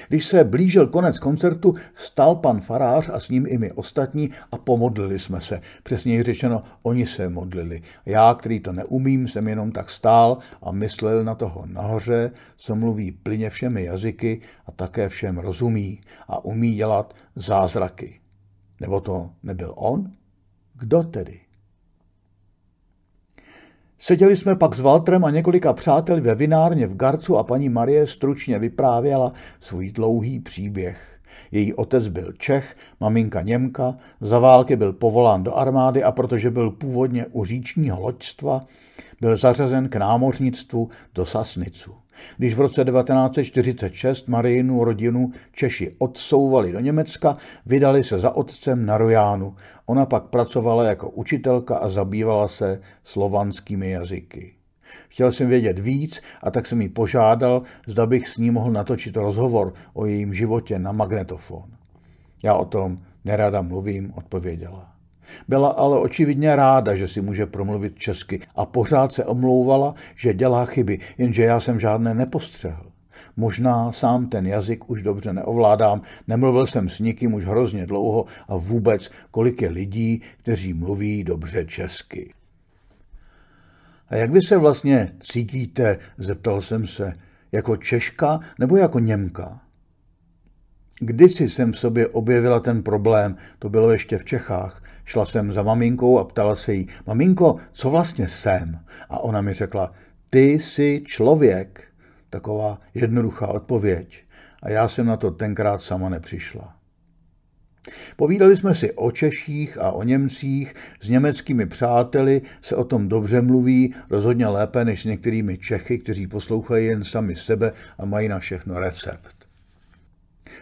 Když se blížil konec koncertu, stal pan farář a s ním i my ostatní a pomodlili jsme se. Přesněji řečeno, oni se modlili. Já, který to neumím, jsem jenom tak stál a myslel na toho nahoře, co mluví plyně všemi jazyky a také všem rozumí a umí dělat zázraky. Nebo to nebyl on? Kdo tedy? Seděli jsme pak s Valtrem a několika přáteli ve vinárně v Garcu a paní Marie stručně vyprávěla svůj dlouhý příběh. Její otec byl Čech, maminka Němka, za války byl povolán do armády a protože byl původně u říčního loďstva, byl zařazen k námořnictvu do Sasnicu. Když v roce 1946 Marijinu rodinu Češi odsouvali do Německa, vydali se za otcem na Rojánu. Ona pak pracovala jako učitelka a zabývala se slovanskými jazyky. Chtěl jsem vědět víc a tak jsem mi požádal, zda bych s ní mohl natočit rozhovor o jejím životě na magnetofon. Já o tom nerada mluvím, odpověděla. Byla ale očividně ráda, že si může promluvit česky a pořád se omlouvala, že dělá chyby, jenže já jsem žádné nepostřehl. Možná sám ten jazyk už dobře neovládám, nemluvil jsem s nikým už hrozně dlouho a vůbec, kolik je lidí, kteří mluví dobře česky. A jak vy se vlastně cítíte, zeptal jsem se, jako Češka nebo jako Němka? Kdysi jsem v sobě objevila ten problém, to bylo ještě v Čechách, Šla jsem za maminkou a ptala se jí, maminko, co vlastně jsem? A ona mi řekla, ty jsi člověk. Taková jednoduchá odpověď. A já jsem na to tenkrát sama nepřišla. Povídali jsme si o Češích a o Němcích, s německými přáteli se o tom dobře mluví, rozhodně lépe než s některými Čechy, kteří poslouchají jen sami sebe a mají na všechno recept.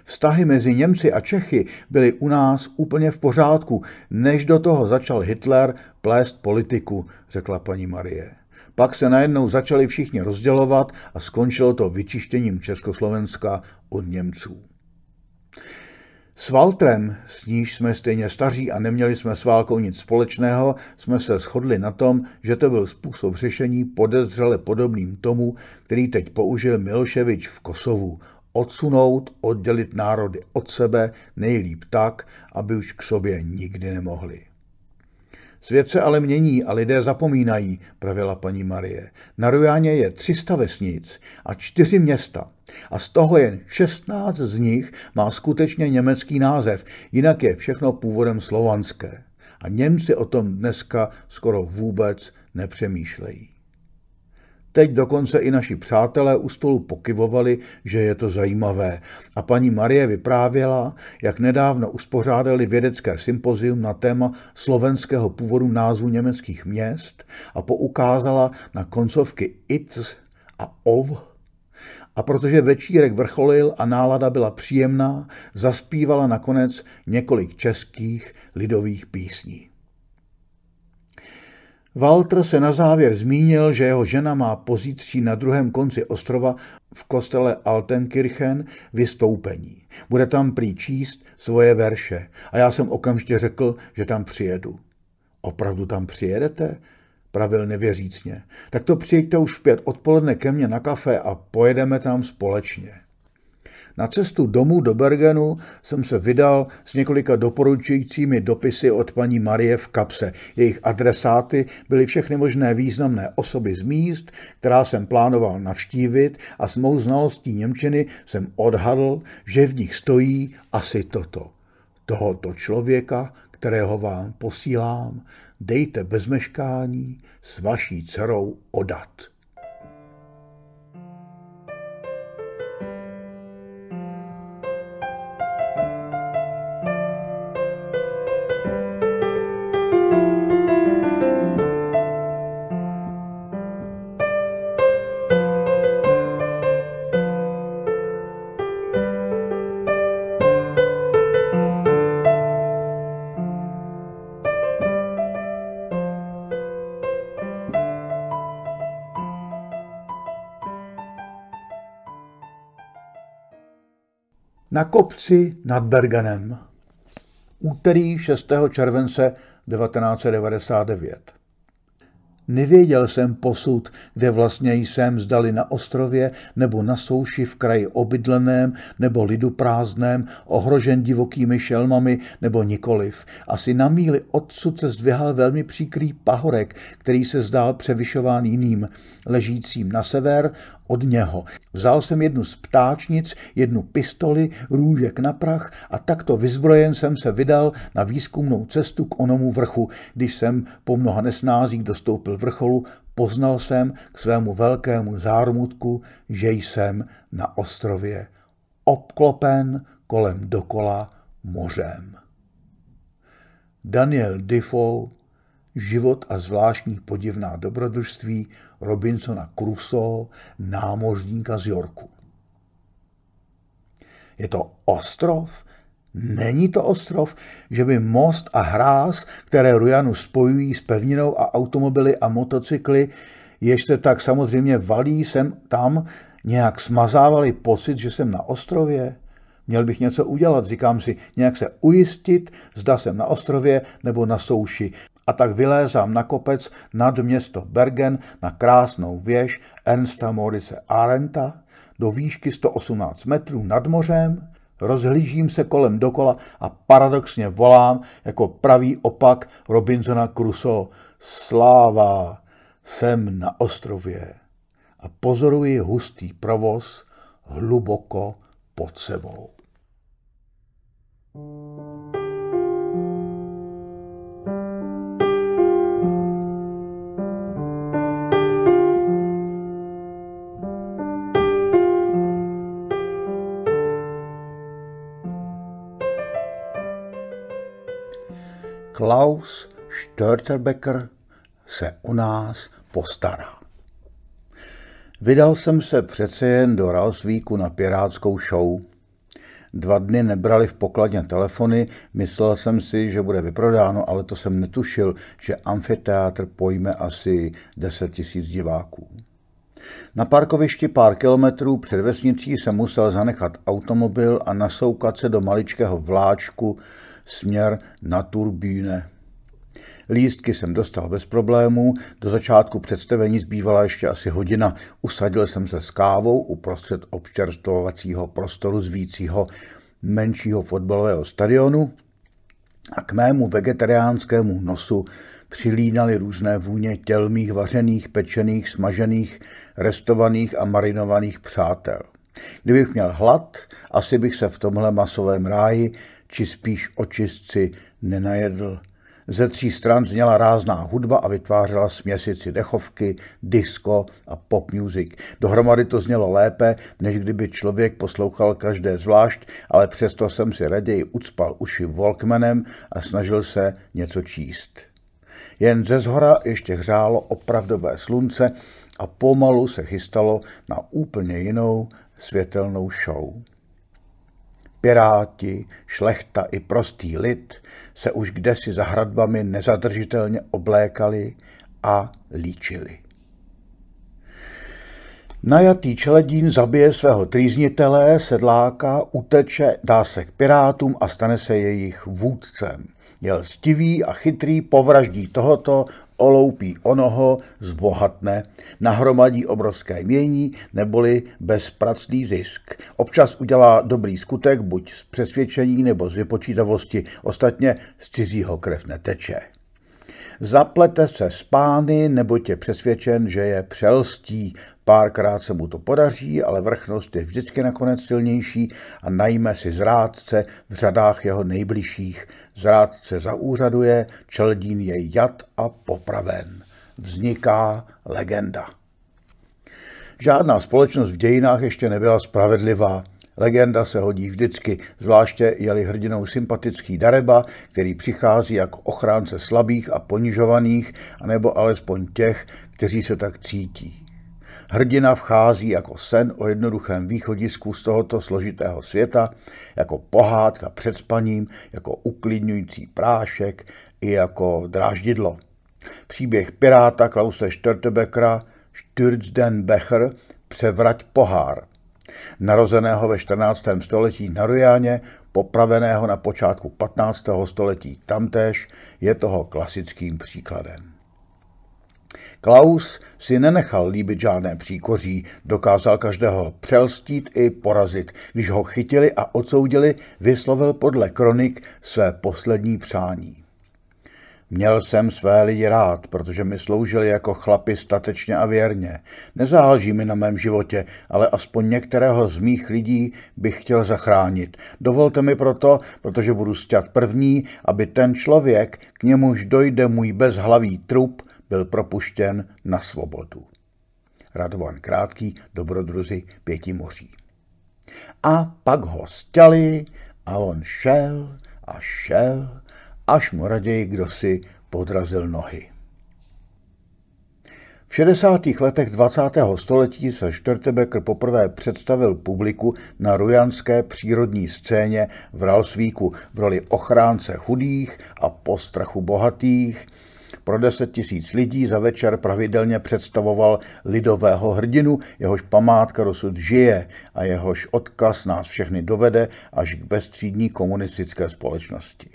Vztahy mezi Němci a Čechy byly u nás úplně v pořádku, než do toho začal Hitler plést politiku, řekla paní Marie. Pak se najednou začali všichni rozdělovat a skončilo to vyčištěním Československa od Němců. S Valtrem, s níž jsme stejně staří a neměli jsme s válkou nic společného, jsme se shodli na tom, že to byl způsob řešení podezřele podobným tomu, který teď použil Miloševič v Kosovu odsunout, oddělit národy od sebe, nejlíp tak, aby už k sobě nikdy nemohli. Svět se ale mění a lidé zapomínají, pravila paní Marie. Na Rujáně je 300 vesnic a čtyři města. A z toho jen 16 z nich má skutečně německý název, jinak je všechno původem slovanské. A Němci o tom dneska skoro vůbec nepřemýšlejí. Teď dokonce i naši přátelé u stolu pokyvovali, že je to zajímavé. A paní Marie vyprávěla, jak nedávno uspořádali vědecké sympozium na téma slovenského původu názvu německých měst a poukázala na koncovky itz a ov a protože večírek vrcholil a nálada byla příjemná, zaspívala nakonec několik českých lidových písní. Walter se na závěr zmínil, že jeho žena má pozítří na druhém konci ostrova v kostele Altenkirchen vystoupení. Bude tam prý číst svoje verše a já jsem okamžitě řekl, že tam přijedu. Opravdu tam přijedete? pravil nevěřícně. Tak to přijďte už v pět odpoledne ke mně na kafe a pojedeme tam společně. Na cestu domů do Bergenu jsem se vydal s několika doporučujícími dopisy od paní Marie v kapse. Jejich adresáty byly všechny možné významné osoby z míst, která jsem plánoval navštívit a s mou znalostí Němčiny jsem odhadl, že v nich stojí asi toto. Tohoto člověka, kterého vám posílám, dejte bez meškání s vaší dcerou odat. na kopci nad Bergenem. Úterý 6. července 1999. Nevěděl jsem posud, kde vlastně jsem, zdali na ostrově nebo na souši v kraji obydleném nebo lidu prázdném, ohrožen divokými šelmami nebo nikoliv. Asi na míli odsud se zdvihal velmi příkrý pahorek, který se zdál převyšován jiným, ležícím na sever od něho. Vzal jsem jednu z ptáčnic, jednu pistoli, růžek na prach a takto vyzbrojen jsem se vydal na výzkumnou cestu k onomu vrchu, když jsem po mnoha nesnázích dostoupil vrcholu, poznal jsem k svému velkému zármutku, že jsem na ostrově obklopen kolem dokola mořem. Daniel Defoe, Život a zvláštní podivná dobrodružství Robinsona Crusoe, námořníka z Yorku. Je to ostrov, Není to ostrov, že by most a hráz, které Rujanu spojují s pevninou a automobily a motocykly, ještě tak samozřejmě valí sem tam, nějak smazávali pocit, že jsem na ostrově? Měl bych něco udělat, říkám si, nějak se ujistit, zda jsem na ostrově nebo na souši. A tak vylézám na kopec nad město Bergen na krásnou věž Ernsta Morice Arenta do výšky 118 metrů nad mořem, Rozhlížím se kolem dokola a paradoxně volám jako pravý opak Robinsona Crusoe. Sláva, jsem na ostrově a pozoruji hustý provoz hluboko pod sebou. thank you Klaus Störterbecker se u nás postará. Vydal jsem se přece jen do Ralsvíku na pirátskou show. Dva dny nebrali v pokladně telefony, myslel jsem si, že bude vyprodáno, ale to jsem netušil, že amfiteátr pojme asi 10 tisíc diváků. Na parkovišti pár kilometrů před vesnicí jsem musel zanechat automobil a nasoukat se do maličkého vláčku směr na turbíne. Lístky jsem dostal bez problémů, do začátku představení zbývala ještě asi hodina. Usadil jsem se s kávou uprostřed občerstvovacího prostoru zvícího menšího fotbalového stadionu a k mému vegetariánskému nosu přilínaly různé vůně tělmých, vařených, pečených, smažených, restovaných a marinovaných přátel. Kdybych měl hlad, asi bych se v tomhle masovém ráji či spíš očistci nenajedl. Ze tří stran zněla rázná hudba a vytvářela směsici dechovky, disco a pop music. Dohromady to znělo lépe, než kdyby člověk poslouchal každé zvlášť, ale přesto jsem si raději ucpal uši Walkmanem a snažil se něco číst. Jen ze zhora ještě hřálo opravdové slunce a pomalu se chystalo na úplně jinou světelnou show. Piráti, šlechta i prostý lid se už kdesi za hradbami nezadržitelně oblékali a líčili. Najatý čeledín zabije svého trýznitele, sedláka, uteče, dá se k pirátům a stane se jejich vůdcem. Je lstivý a chytrý, povraždí tohoto, oloupí onoho, zbohatne, nahromadí obrovské mění neboli bezpracný zisk. Občas udělá dobrý skutek, buď z přesvědčení nebo z vypočítavosti, ostatně z cizího krev neteče. Zaplete se s pány, nebo tě přesvědčen, že je přelstí, Párkrát se mu to podaří, ale vrchnost je vždycky nakonec silnější a najme si zrádce v řadách jeho nejbližších. Zrádce zaúřaduje, čeldín je jad a popraven. Vzniká legenda. Žádná společnost v dějinách ještě nebyla spravedlivá. Legenda se hodí vždycky, zvláště jeli hrdinou sympatický Dareba, který přichází jako ochránce slabých a ponižovaných, anebo alespoň těch, kteří se tak cítí. Hrdina vchází jako sen o jednoduchém východisku z tohoto složitého světa, jako pohádka před spaním, jako uklidňující prášek i jako dráždidlo. Příběh piráta Klause Störtebeckera Stürzden Becher Převrať pohár. Narozeného ve 14. století na Rujáně, popraveného na počátku 15. století tamtéž, je toho klasickým příkladem. Klaus si nenechal líbit žádné příkoří, dokázal každého přelstít i porazit. Když ho chytili a odsoudili, vyslovil podle kronik své poslední přání. Měl jsem své lidi rád, protože mi sloužili jako chlapi statečně a věrně. Nezáleží mi na mém životě, ale aspoň některého z mých lidí bych chtěl zachránit. Dovolte mi proto, protože budu stát první, aby ten člověk, k němuž dojde můj bezhlavý trup, byl propuštěn na svobodu. Radovan Krátký, dobrodruzi pěti moří. A pak ho stěli a on šel a šel, až mu raději kdo si podrazil nohy. V 60. letech 20. století se Štrtebekr poprvé představil publiku na rujanské přírodní scéně v Ralsvíku v roli ochránce chudých a postrachu bohatých, pro 10 tisíc lidí za večer pravidelně představoval lidového hrdinu, jehož památka dosud žije a jehož odkaz nás všechny dovede až k bezstřídní komunistické společnosti.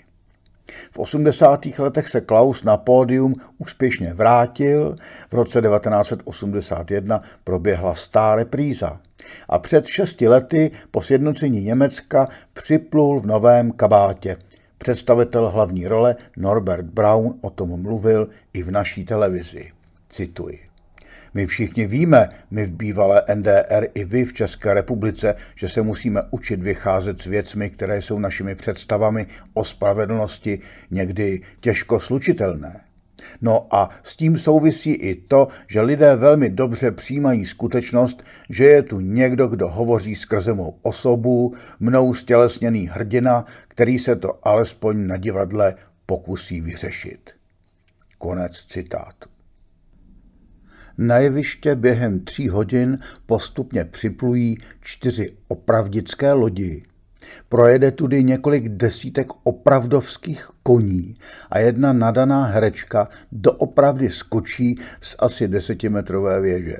V 80. letech se Klaus na pódium úspěšně vrátil, v roce 1981 proběhla stá repríza a před šesti lety po sjednocení Německa připlul v novém kabátě – Představitel hlavní role Norbert Brown o tom mluvil i v naší televizi. Cituji. My všichni víme, my v bývalé NDR i vy v České republice, že se musíme učit vycházet s věcmi, které jsou našimi představami o spravedlnosti někdy těžko slučitelné. No a s tím souvisí i to, že lidé velmi dobře přijímají skutečnost, že je tu někdo, kdo hovoří skrze mou osobu, mnou stělesněný hrdina, který se to alespoň na divadle pokusí vyřešit. Konec citátu. Na jeviště během tří hodin postupně připlují čtyři opravdické lodi, Projede tudy několik desítek opravdovských koní a jedna nadaná herečka doopravdy skočí z asi desetimetrové věže.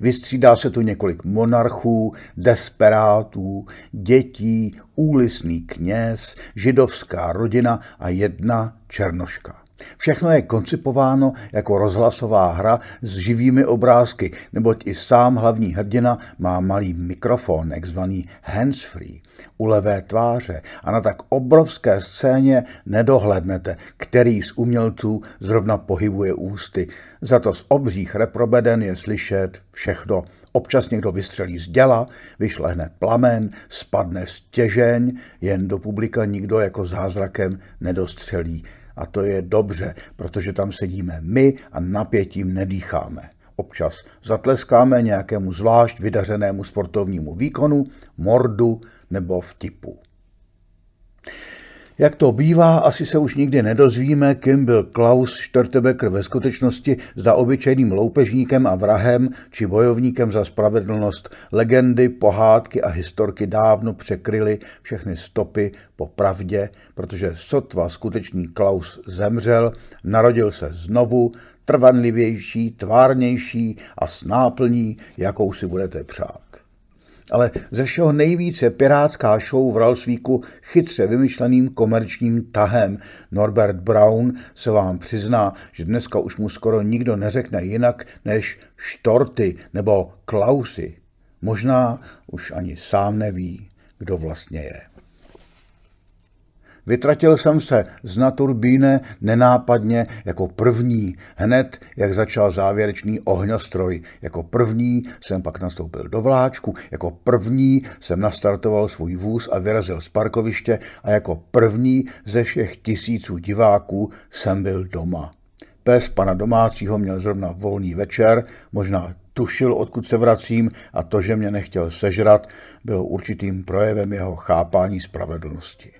Vystřídá se tu několik monarchů, desperátů, dětí, úlisný kněz, židovská rodina a jedna černoška. Všechno je koncipováno jako rozhlasová hra s živými obrázky, neboť i sám hlavní hrdina má malý mikrofon, zvaný handsfree u levé tváře a na tak obrovské scéně nedohlednete, který z umělců zrovna pohybuje ústy. Za to z obřích reprobeden je slyšet všechno. Občas někdo vystřelí z děla, vyšlehne plamen, spadne stěžeň, jen do publika nikdo jako zázrakem nedostřelí. A to je dobře, protože tam sedíme my a napětím nedýcháme. Občas zatleskáme nějakému zvlášť vydařenému sportovnímu výkonu, mordu nebo vtipu. Jak to bývá, asi se už nikdy nedozvíme, kým byl Klaus Störtebeker ve skutečnosti za obyčejným loupežníkem a vrahem či bojovníkem za spravedlnost. Legendy, pohádky a historky dávno překryly všechny stopy po pravdě, protože sotva skutečný Klaus zemřel, narodil se znovu, trvanlivější, tvárnější a s náplní, jakou si budete přát ale ze všeho nejvíce pirátská show v Ralsvíku chytře vymyšleným komerčním tahem. Norbert Brown se vám přizná, že dneska už mu skoro nikdo neřekne jinak než štorty nebo klausy. Možná už ani sám neví, kdo vlastně je. Vytratil jsem se z naturbíne nenápadně jako první, hned jak začal závěrečný ohňostroj. Jako první jsem pak nastoupil do vláčku, jako první jsem nastartoval svůj vůz a vyrazil z parkoviště a jako první ze všech tisíců diváků jsem byl doma. Pes pana domácího měl zrovna volný večer, možná tušil, odkud se vracím a to, že mě nechtěl sežrat, bylo určitým projevem jeho chápání spravedlnosti.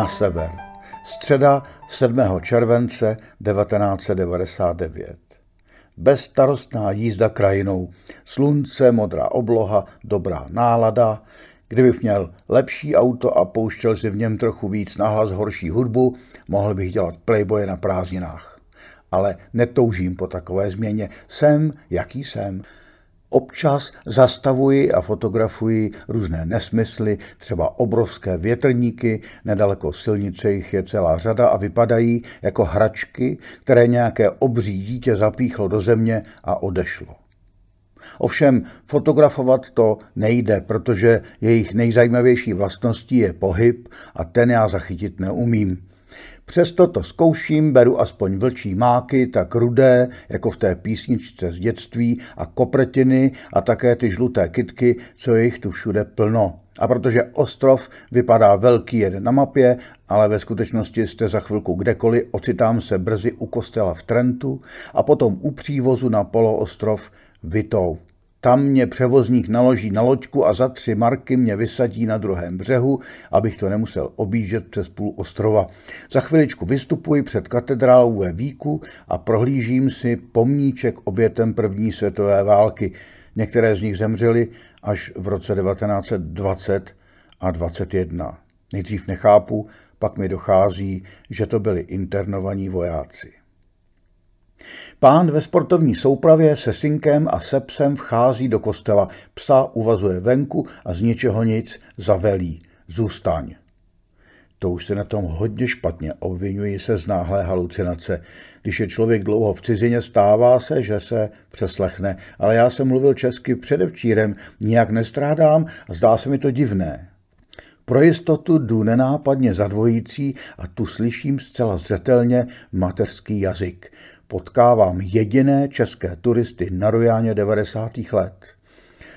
na sever. Středa 7. července 1999. Bezstarostná jízda krajinou, slunce, modrá obloha, dobrá nálada. Kdybych měl lepší auto a pouštěl si v něm trochu víc nahlas horší hudbu, mohl bych dělat playboye na prázdninách. Ale netoužím po takové změně. Jsem, jaký jsem. Občas zastavuji a fotografuji různé nesmysly, třeba obrovské větrníky, nedaleko silnice jich je celá řada a vypadají jako hračky, které nějaké obří dítě zapíchlo do země a odešlo. Ovšem fotografovat to nejde, protože jejich nejzajímavější vlastností je pohyb a ten já zachytit neumím. Přesto to zkouším, beru aspoň vlčí máky, tak rudé, jako v té písničce z dětství, a kopretiny a také ty žluté kitky, co je jich tu všude plno. A protože ostrov vypadá velký jen na mapě, ale ve skutečnosti jste za chvilku kdekoliv, ocitám se brzy u kostela v Trentu a potom u přívozu na poloostrov Vitout. Tam mě převozník naloží na loďku a za tři marky mě vysadí na druhém břehu, abych to nemusel objíždět přes půl ostrova. Za chviličku vystupuji před katedrálou ve Víku a prohlížím si pomníček obětem první světové války. Některé z nich zemřely až v roce 1920 a 21. Nejdřív nechápu, pak mi dochází, že to byli internovaní vojáci. Pán ve sportovní soupravě se synkem a sepsem vchází do kostela. Psa uvazuje venku a z ničeho nic zavelí. Zůstaň. To už se na tom hodně špatně obvinují se z náhlé halucinace. Když je člověk dlouho v cizině, stává se, že se přeslechne. Ale já jsem mluvil česky předevčírem, nijak nestrádám a zdá se mi to divné. Pro jistotu jdu nenápadně za dvojící a tu slyším zcela zřetelně mateřský jazyk potkávám jediné české turisty na Rojáně 90. let.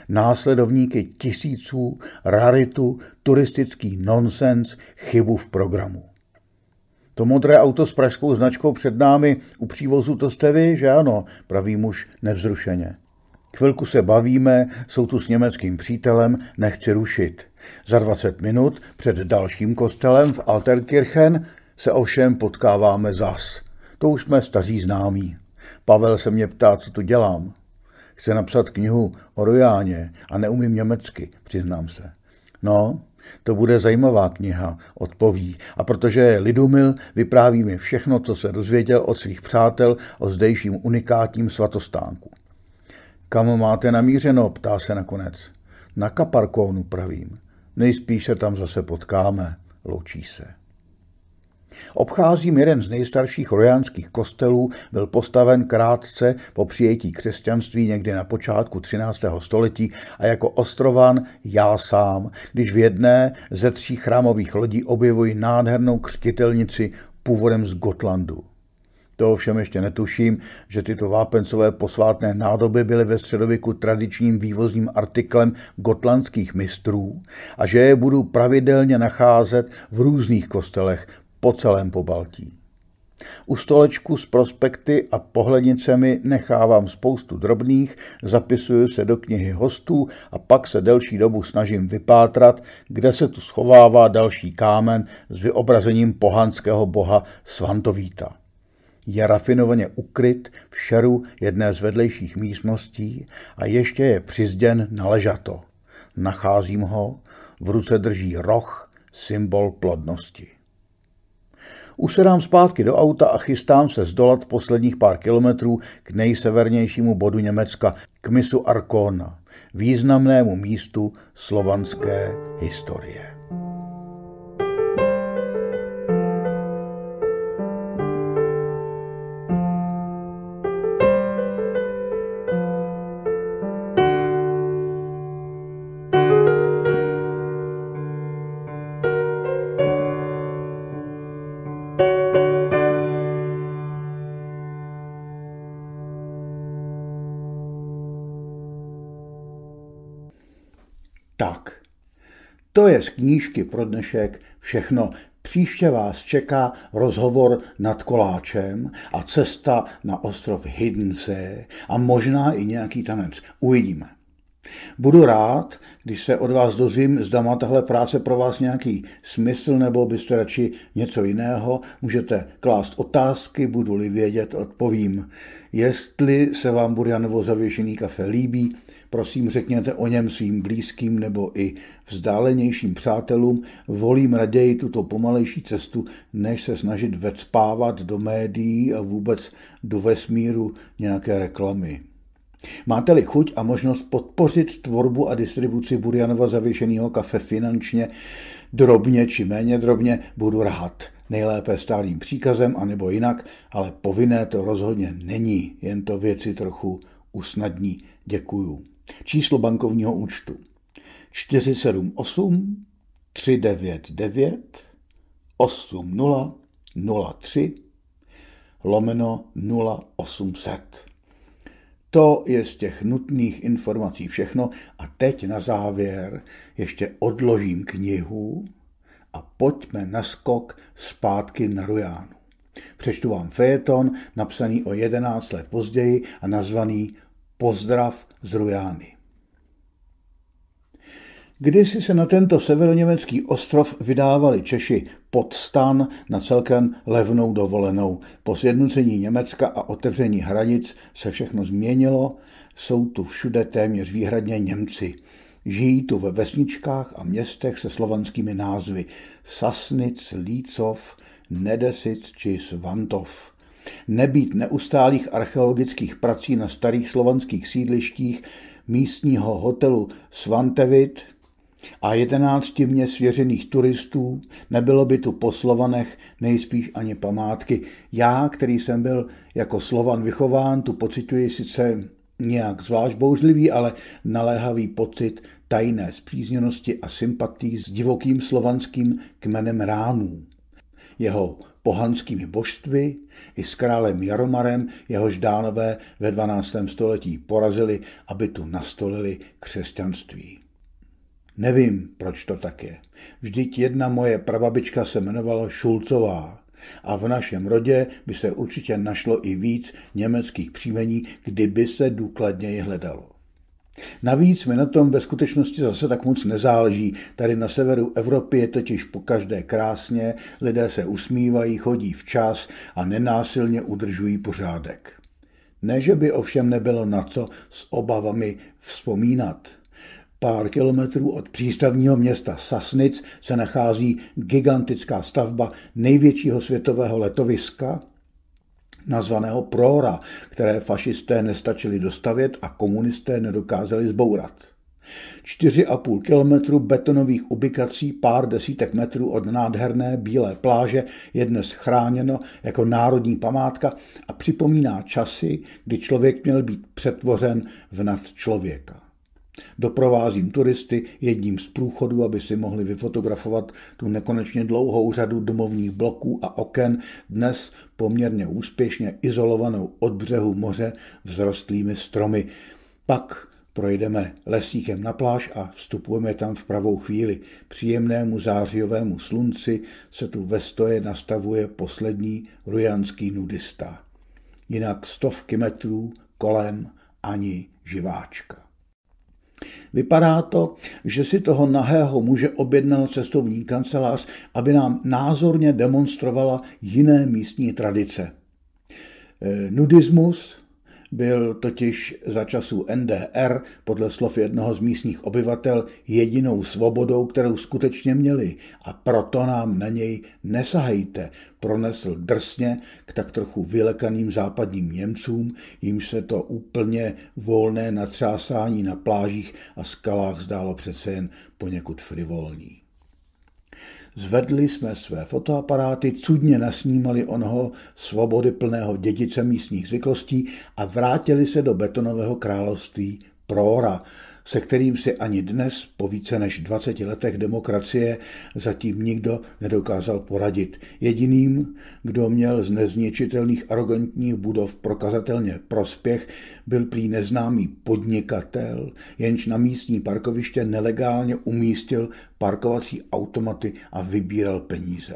Následovníky tisíců, raritu, turistický nonsens, chybu v programu. To modré auto s pražskou značkou před námi u přívozu to jste vy, že ano, pravý muž nevzrušeně. Chvilku se bavíme, jsou tu s německým přítelem, nechci rušit. Za 20 minut před dalším kostelem v Alterkirchen se ovšem potkáváme zas. To už jsme staří známí. Pavel se mě ptá, co tu dělám. Chce napsat knihu o Rojáně a neumím německy, přiznám se. No, to bude zajímavá kniha, odpoví. A protože je lidumil, vypráví mi všechno, co se dozvěděl od svých přátel o zdejším unikátním svatostánku. Kam máte namířeno, ptá se nakonec. Na Kaparkónu pravím. Nejspíš se tam zase potkáme, loučí se. Obcházím jeden z nejstarších rojanských kostelů, byl postaven krátce po přijetí křesťanství někdy na počátku 13. století a jako ostrovan já sám, když v jedné ze tří chrámových lodí objevuji nádhernou křtitelnici původem z Gotlandu. To ovšem ještě netuším, že tyto vápencové posvátné nádoby byly ve středověku tradičním vývozním artiklem gotlandských mistrů a že je budu pravidelně nacházet v různých kostelech po celém Pobaltí. U stolečku s prospekty a pohlednicemi nechávám spoustu drobných, zapisuju se do knihy hostů a pak se delší dobu snažím vypátrat, kde se tu schovává další kámen s vyobrazením pohanského boha Svantovíta. Je rafinovaně ukryt v šeru jedné z vedlejších místností a ještě je přizděn na ležato. Nacházím ho, v ruce drží roh, symbol plodnosti. Usedám zpátky do auta a chystám se zdolat posledních pár kilometrů k nejsevernějšímu bodu Německa, k misu Arkona, významnému místu slovanské historie. To je z knížky pro dnešek všechno. Příště vás čeká rozhovor nad koláčem a cesta na ostrov Hidden a možná i nějaký tanec. Uvidíme. Budu rád, když se od vás dozvím, zda má tahle práce pro vás nějaký smysl, nebo byste radši něco jiného. Můžete klást otázky, budu-li vědět, odpovím. Jestli se vám Burjanovo zavěšený kafe líbí, Prosím, řekněte o něm svým blízkým nebo i vzdálenějším přátelům, volím raději tuto pomalejší cestu, než se snažit vecpávat do médií a vůbec do vesmíru nějaké reklamy. Máte-li chuť a možnost podpořit tvorbu a distribuci Burjanova zavěšeného kafe finančně, drobně či méně drobně, budu rád. Nejlépe stálým příkazem, anebo jinak, ale povinné to rozhodně není, jen to věci trochu usnadní. Děkuju. Číslo bankovního účtu 478 399 8003 lomeno 0800. To je z těch nutných informací všechno a teď na závěr ještě odložím knihu a pojďme na skok zpátky na Rujánu. Přečtu vám fejeton, napsaný o 11 let později a nazvaný Pozdrav z Rujány. Kdysi se na tento severoněmecký ostrov vydávali Češi pod stan na celkem levnou dovolenou. Po sjednocení Německa a otevření hranic se všechno změnilo, jsou tu všude téměř výhradně Němci. Žijí tu ve vesničkách a městech se slovanskými názvy Sasnic, Lícov, Nedesic či Svantov. Nebýt neustálých archeologických prací na starých slovanských sídlištích místního hotelu Svantevit a mě svěřených turistů, nebylo by tu po Slovanech nejspíš ani památky. Já, který jsem byl jako Slovan vychován, tu pocituji sice nějak zvlášť bouřlivý, ale naléhavý pocit tajné zpřízněnosti a sympatí s divokým slovanským kmenem Ránů. Jeho pohanskými božstvy i s králem Jaromarem, jehož dánové ve 12. století porazili, aby tu nastolili křesťanství. Nevím, proč to tak je. Vždyť jedna moje prababička se jmenovala Šulcová a v našem rodě by se určitě našlo i víc německých příjmení, kdyby se důkladněji hledalo. Navíc mi na tom ve skutečnosti zase tak moc nezáleží. Tady na severu Evropy je totiž po každé krásně, lidé se usmívají, chodí včas a nenásilně udržují pořádek. Ne, že by ovšem nebylo na co s obavami vzpomínat. Pár kilometrů od přístavního města Sasnic se nachází gigantická stavba největšího světového letoviska – nazvaného Prora, které fašisté nestačili dostavět a komunisté nedokázali zbourat. 4,5 kilometru betonových ubikací pár desítek metrů od nádherné bílé pláže je dnes chráněno jako národní památka a připomíná časy, kdy člověk měl být přetvořen v nadčlověka. Doprovázím turisty jedním z průchodů, aby si mohli vyfotografovat tu nekonečně dlouhou řadu domovních bloků a oken, dnes poměrně úspěšně izolovanou od břehu moře vzrostlými stromy. Pak projdeme lesíkem na pláž a vstupujeme tam v pravou chvíli. Příjemnému zářijovému slunci se tu ve stoje nastavuje poslední rujanský nudista. Jinak stovky metrů kolem ani živáčka. Vypadá to, že si toho nahého muže objednala cestovní kancelář, aby nám názorně demonstrovala jiné místní tradice. Eh, nudismus, byl totiž za časů NDR podle slov jednoho z místních obyvatel jedinou svobodou, kterou skutečně měli a proto nám na něj nesahajte, pronesl drsně k tak trochu vylekaným západním Němcům, jim se to úplně volné natřásání na plážích a skalách zdálo přece jen poněkud frivolní. Zvedli jsme své fotoaparáty, cudně nasnímali onho svobody plného dědice místních zvyklostí a vrátili se do betonového království Prora se kterým si ani dnes, po více než 20 letech demokracie, zatím nikdo nedokázal poradit. Jediným, kdo měl z nezničitelných arrogantních budov prokazatelně prospěch, byl prý neznámý podnikatel, jenž na místní parkoviště nelegálně umístil parkovací automaty a vybíral peníze.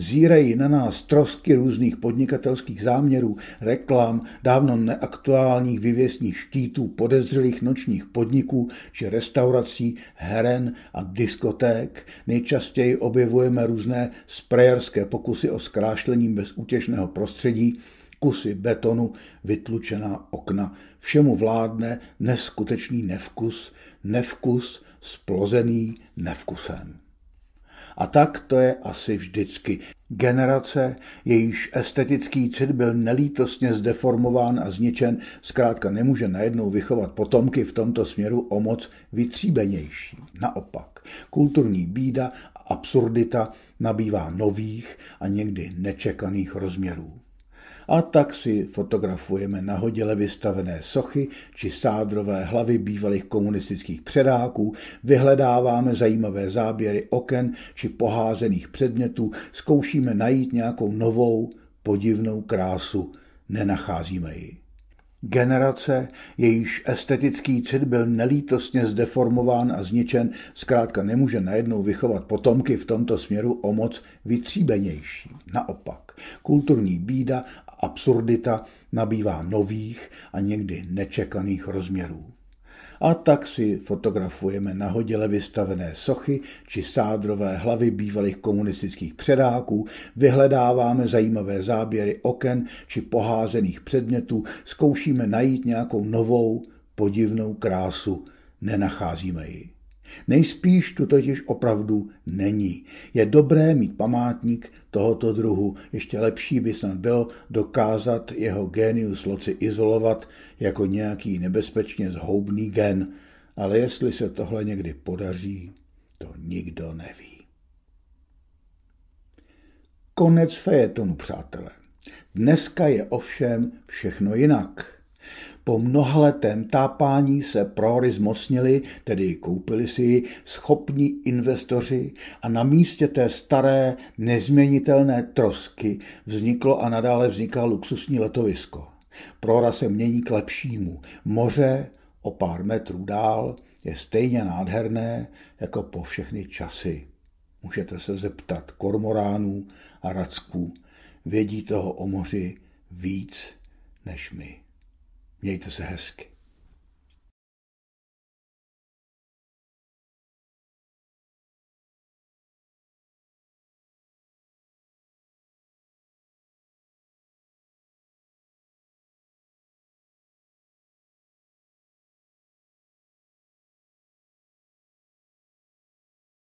Zírají na nás trosky různých podnikatelských záměrů, reklam, dávno neaktuálních vyvěsních štítů podezřelých nočních podniků či restaurací, heren a diskoték. Nejčastěji objevujeme různé sprayerské pokusy o zkrášlení bezútěšného prostředí, kusy betonu, vytlučená okna. Všemu vládne neskutečný nevkus, nevkus splozený nevkusem. A tak to je asi vždycky. Generace, jejíž estetický cit byl nelítostně zdeformován a zničen, zkrátka nemůže najednou vychovat potomky v tomto směru o moc vytříbenější. Naopak, kulturní bída a absurdita nabývá nových a někdy nečekaných rozměrů a tak si fotografujeme nahodile vystavené sochy či sádrové hlavy bývalých komunistických předáků, vyhledáváme zajímavé záběry oken či poházených předmětů, zkoušíme najít nějakou novou, podivnou krásu, nenacházíme ji. Generace, jejíž estetický cit byl nelítostně zdeformován a zničen, zkrátka nemůže najednou vychovat potomky v tomto směru o moc vytříbenější. Naopak, kulturní bída absurdita nabývá nových a někdy nečekaných rozměrů. A tak si fotografujeme nahodile vystavené sochy či sádrové hlavy bývalých komunistických předáků, vyhledáváme zajímavé záběry oken či poházených předmětů, zkoušíme najít nějakou novou, podivnou krásu, nenacházíme ji. Nejspíš tu totiž opravdu není. Je dobré mít památník tohoto druhu. Ještě lepší by snad bylo dokázat jeho genius loci izolovat jako nějaký nebezpečně zhoubný gen. Ale jestli se tohle někdy podaří, to nikdo neví. Konec fejetonu, přátelé. Dneska je ovšem všechno jinak. Po mnohaletém tápání se prory zmocnili, tedy koupili si ji schopní investoři a na místě té staré, nezměnitelné trosky vzniklo a nadále vzniká luxusní letovisko. Prora se mění k lepšímu. Moře o pár metrů dál je stejně nádherné jako po všechny časy. Můžete se zeptat kormoránů a racků. Vědí toho o moři víc než my. mějte se hezky.